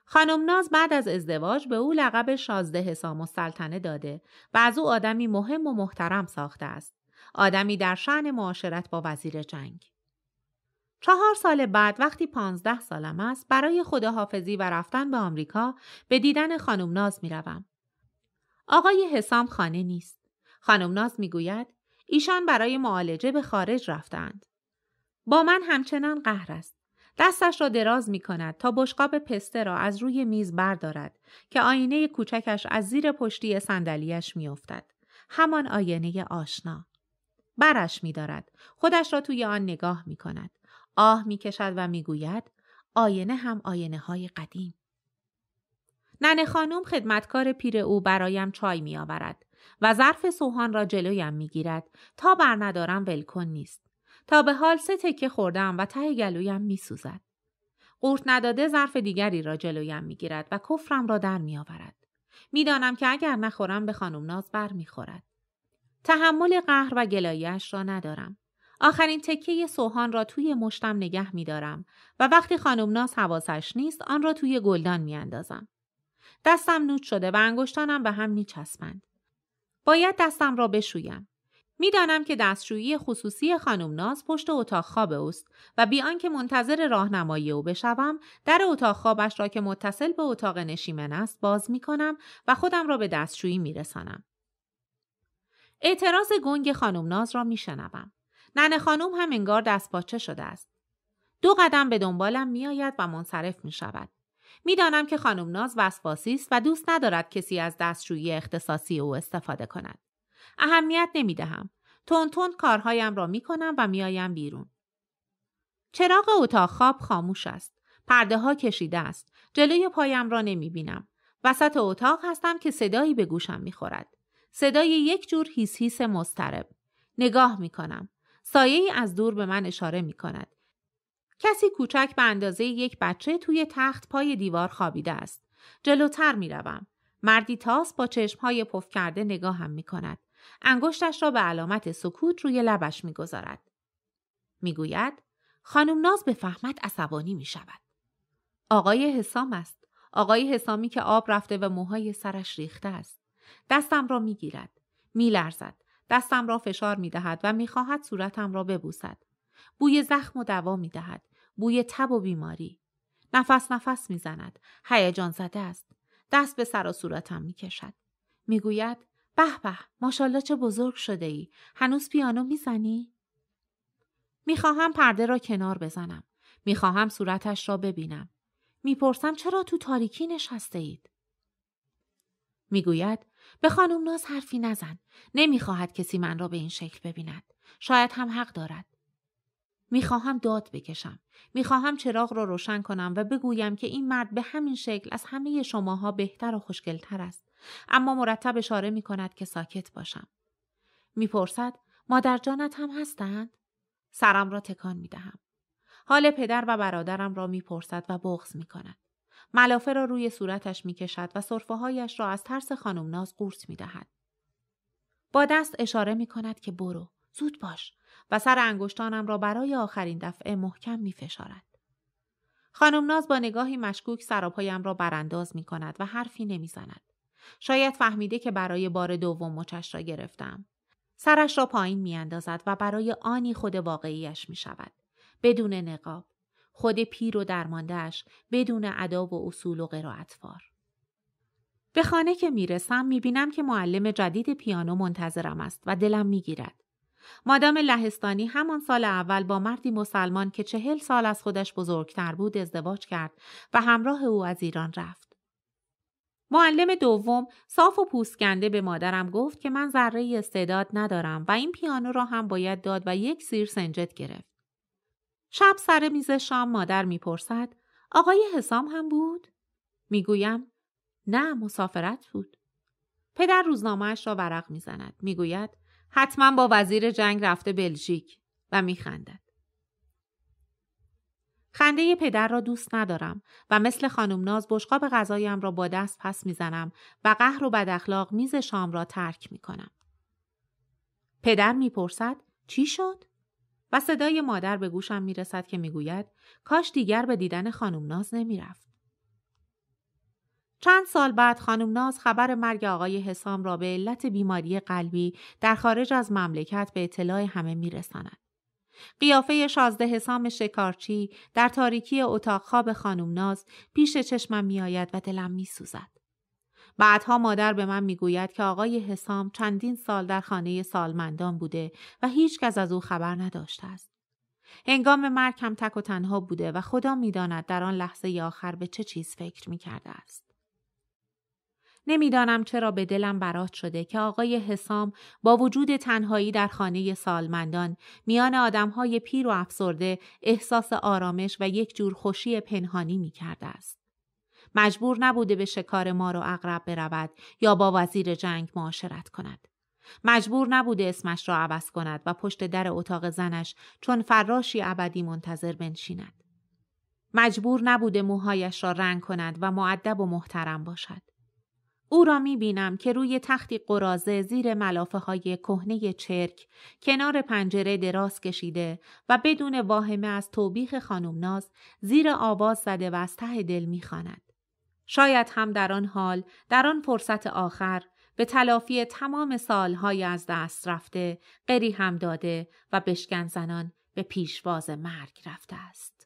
خانم ناز بعد از ازدواج به او لقب شازده حسام و سلطنه داده و از او آدمی مهم و محترم ساخته است. آدمی در شعن معاشرت با وزیر جنگ. چهار سال بعد وقتی پانزده سالم است برای خداحافظی و رفتن به آمریکا به دیدن خانم ناز می آقای حسام خانه نیست. خانم ناز می گوید ایشان برای معالجه به خارج رفتند. با من همچنان قهر است. دستش را دراز می کند تا بشقاب پسته را از روی میز بردارد که آینه کوچکش از زیر پشتی صندلیاش میافتد. همان آینه آشنا. برش می دارد. خودش را توی آن نگاه می کند. آه می کشد و می گوید آینه هم آینه های قدیم. ننه خانم خدمتکار پیر او برایم چای می آورد. و ظرف سوهان را جلویم میگیرد تا بر ندارم ولکن نیست تا به حال سه تکه خوردم و ته گلویم میسوزد قورت نداده ظرف دیگری را جلویم میگیرد و کفرم را در میآورد میدانم که اگر نخورم به خانم ناز بر میخورد تحمل قهر و گلایش را ندارم آخرین تکه سوهان را توی مشتم نگه میدارم و وقتی خانم ناز حواسش نیست آن را توی گلدان میاندازم دستم نوت شده و انگشتانم به هم میچسبند باید دستم را بشویم. میدانم که دستشویی خصوصی خانم ناز پشت اتاق خواب اوست و بی آنکه منتظر راهنمایی او بشوم در اتاق خوابش را که متصل به اتاق نشیمن است باز می کنم و خودم را به دستشویی می رسانم. اعتراض گنگ خانم ناز را می شنبم. ننه خانم هم انگار دستپاچه شده است. دو قدم به دنبالم می آید و منصرف می شود. میدانم که خانم ناز وسواسی است و دوست ندارد کسی از دستشویی اختصاصی او استفاده کند اهمیت نمیدهم تون کارهایم را میکنم و میآیم بیرون چراغ اتاق خواب خاموش است پرده ها کشیده است جلوی پایم را نمیبینم وسط اتاق هستم که صدایی به گوشم خورد. صدای یک جور هیس هیس مضطرب نگاه میکنم سایه ای از دور به من اشاره می کند. کسی کوچک به اندازه یک بچه توی تخت پای دیوار خوابیده است. جلوتر می روم. مردی تاس با چشمهای پف کرده هم می کند. انگشتش را به علامت سکوت روی لبش می گذارد. می گوید خانم ناز به فهمت عصبانی می شود. آقای حسام است. آقای حسامی که آب رفته و موهای سرش ریخته است. دستم را می گیرد. می لرزد. دستم را فشار می دهد و می خواهد صورتم را ببوسد. بوی زخم و دوا می بوی تب و بیماری نفس نفس میزند هیجان زده است دست به سر و صورتم میکشد میگوید به به ماشالله چه بزرگ شده ای هنوز پیانو میزنی میخواهم پرده را کنار بزنم میخواهم صورتش را ببینم میپرسم چرا تو تاریکی نشسته اید میگوید به خانم ناز حرفی نزن نمیخواهد کسی من را به این شکل ببیند شاید هم حق دارد میخواهم داد بکشم میخواهم چراغ را روشن کنم و بگویم که این مرد به همین شکل از همه شماها بهتر و خوشگلتر است اما مرتب اشاره میکند که ساکت باشم میپرسد مادر جانت هم هستند سرم را تکان میدهم حال پدر و برادرم را میپرسد و بغز میکند ملافه را روی صورتش میکشد و صرفه هایش را از ترس خانم ناز قورت میدهد با دست اشاره میکند که برو زود باش و سر انگشتانم را برای آخرین دفعه محکم می فشارد. خانم ناز با نگاهی مشکوک سرابهایم را برانداز می کند و حرفی نمی زند. شاید فهمیده که برای بار دوم مچش را گرفتم. سرش را پایین می اندازد و برای آنی خود واقعیش می شود. بدون نقاب. خود پیر و درماندهش بدون اداب و اصول و قرائتوار. به خانه که میرسم میبینم که معلم جدید پیانو منتظرم است و دلم میگیرد. مادام لهستانی همان سال اول با مردی مسلمان که چهل سال از خودش بزرگتر بود ازدواج کرد و همراه او از ایران رفت. معلم دوم صاف و پوسکنده به مادرم گفت که من ذره استعداد ندارم و این پیانو را هم باید داد و یک سیر سنجت گرفت. شب سر میز شام مادر میپرسد آقای حسام هم بود؟ میگویم نه مسافرت بود. پدر روزنامهش را ورق میزند میگوید حتما با وزیر جنگ رفته بلژیک و میخندد. خنده پدر را دوست ندارم و مثل خانم ناز به غذایم را با دست پس میزنم و قهر و اخلاق میز شام را ترک میکنم. پدر میپرسد چی شد؟ و صدای مادر به گوشم میرسد که میگوید کاش دیگر به دیدن خانم ناز نمیرفت. چند سال بعد خانم ناز خبر مرگ آقای حسام را به علت بیماری قلبی در خارج از مملکت به اطلاع همه میرساند. قیافه شازده حسام شکارچی در تاریکی اتاق خواب خانم ناز پیش چشمم آید و دلم سوزد. بعدها مادر به من گوید که آقای حسام چندین سال در خانه سالمندان بوده و هیچکس از او خبر نداشته است. هنگام مرگ هم تک و تنها بوده و خدا میداند در آن لحظه آخر به چه چیز فکر می کرده است. نمیدانم چرا به دلم برات شده که آقای حسام با وجود تنهایی در خانه سالمندان میان آدمهای پیر و افسرده احساس آرامش و یک جور خوشی پنهانی می کرده است. مجبور نبوده به شکار ما رو اقرب برود یا با وزیر جنگ معاشرت کند. مجبور نبوده اسمش را عوض کند و پشت در اتاق زنش چون فراشی ابدی منتظر بنشیند. مجبور نبوده موهایش را رنگ کند و معدب و محترم باشد. او را می بینم که روی تختی قرازه زیر ملافه های کهنه چرک کنار پنجره دراز کشیده و بدون واهمه از توبیخ خانم ناز زیر آواز زده و از ته دل می خاند. شاید هم در آن حال در آن فرصت آخر به تلافی تمام سالهای از دست رفته قری هم داده و بشکن زنان به پیشواز مرگ رفته است.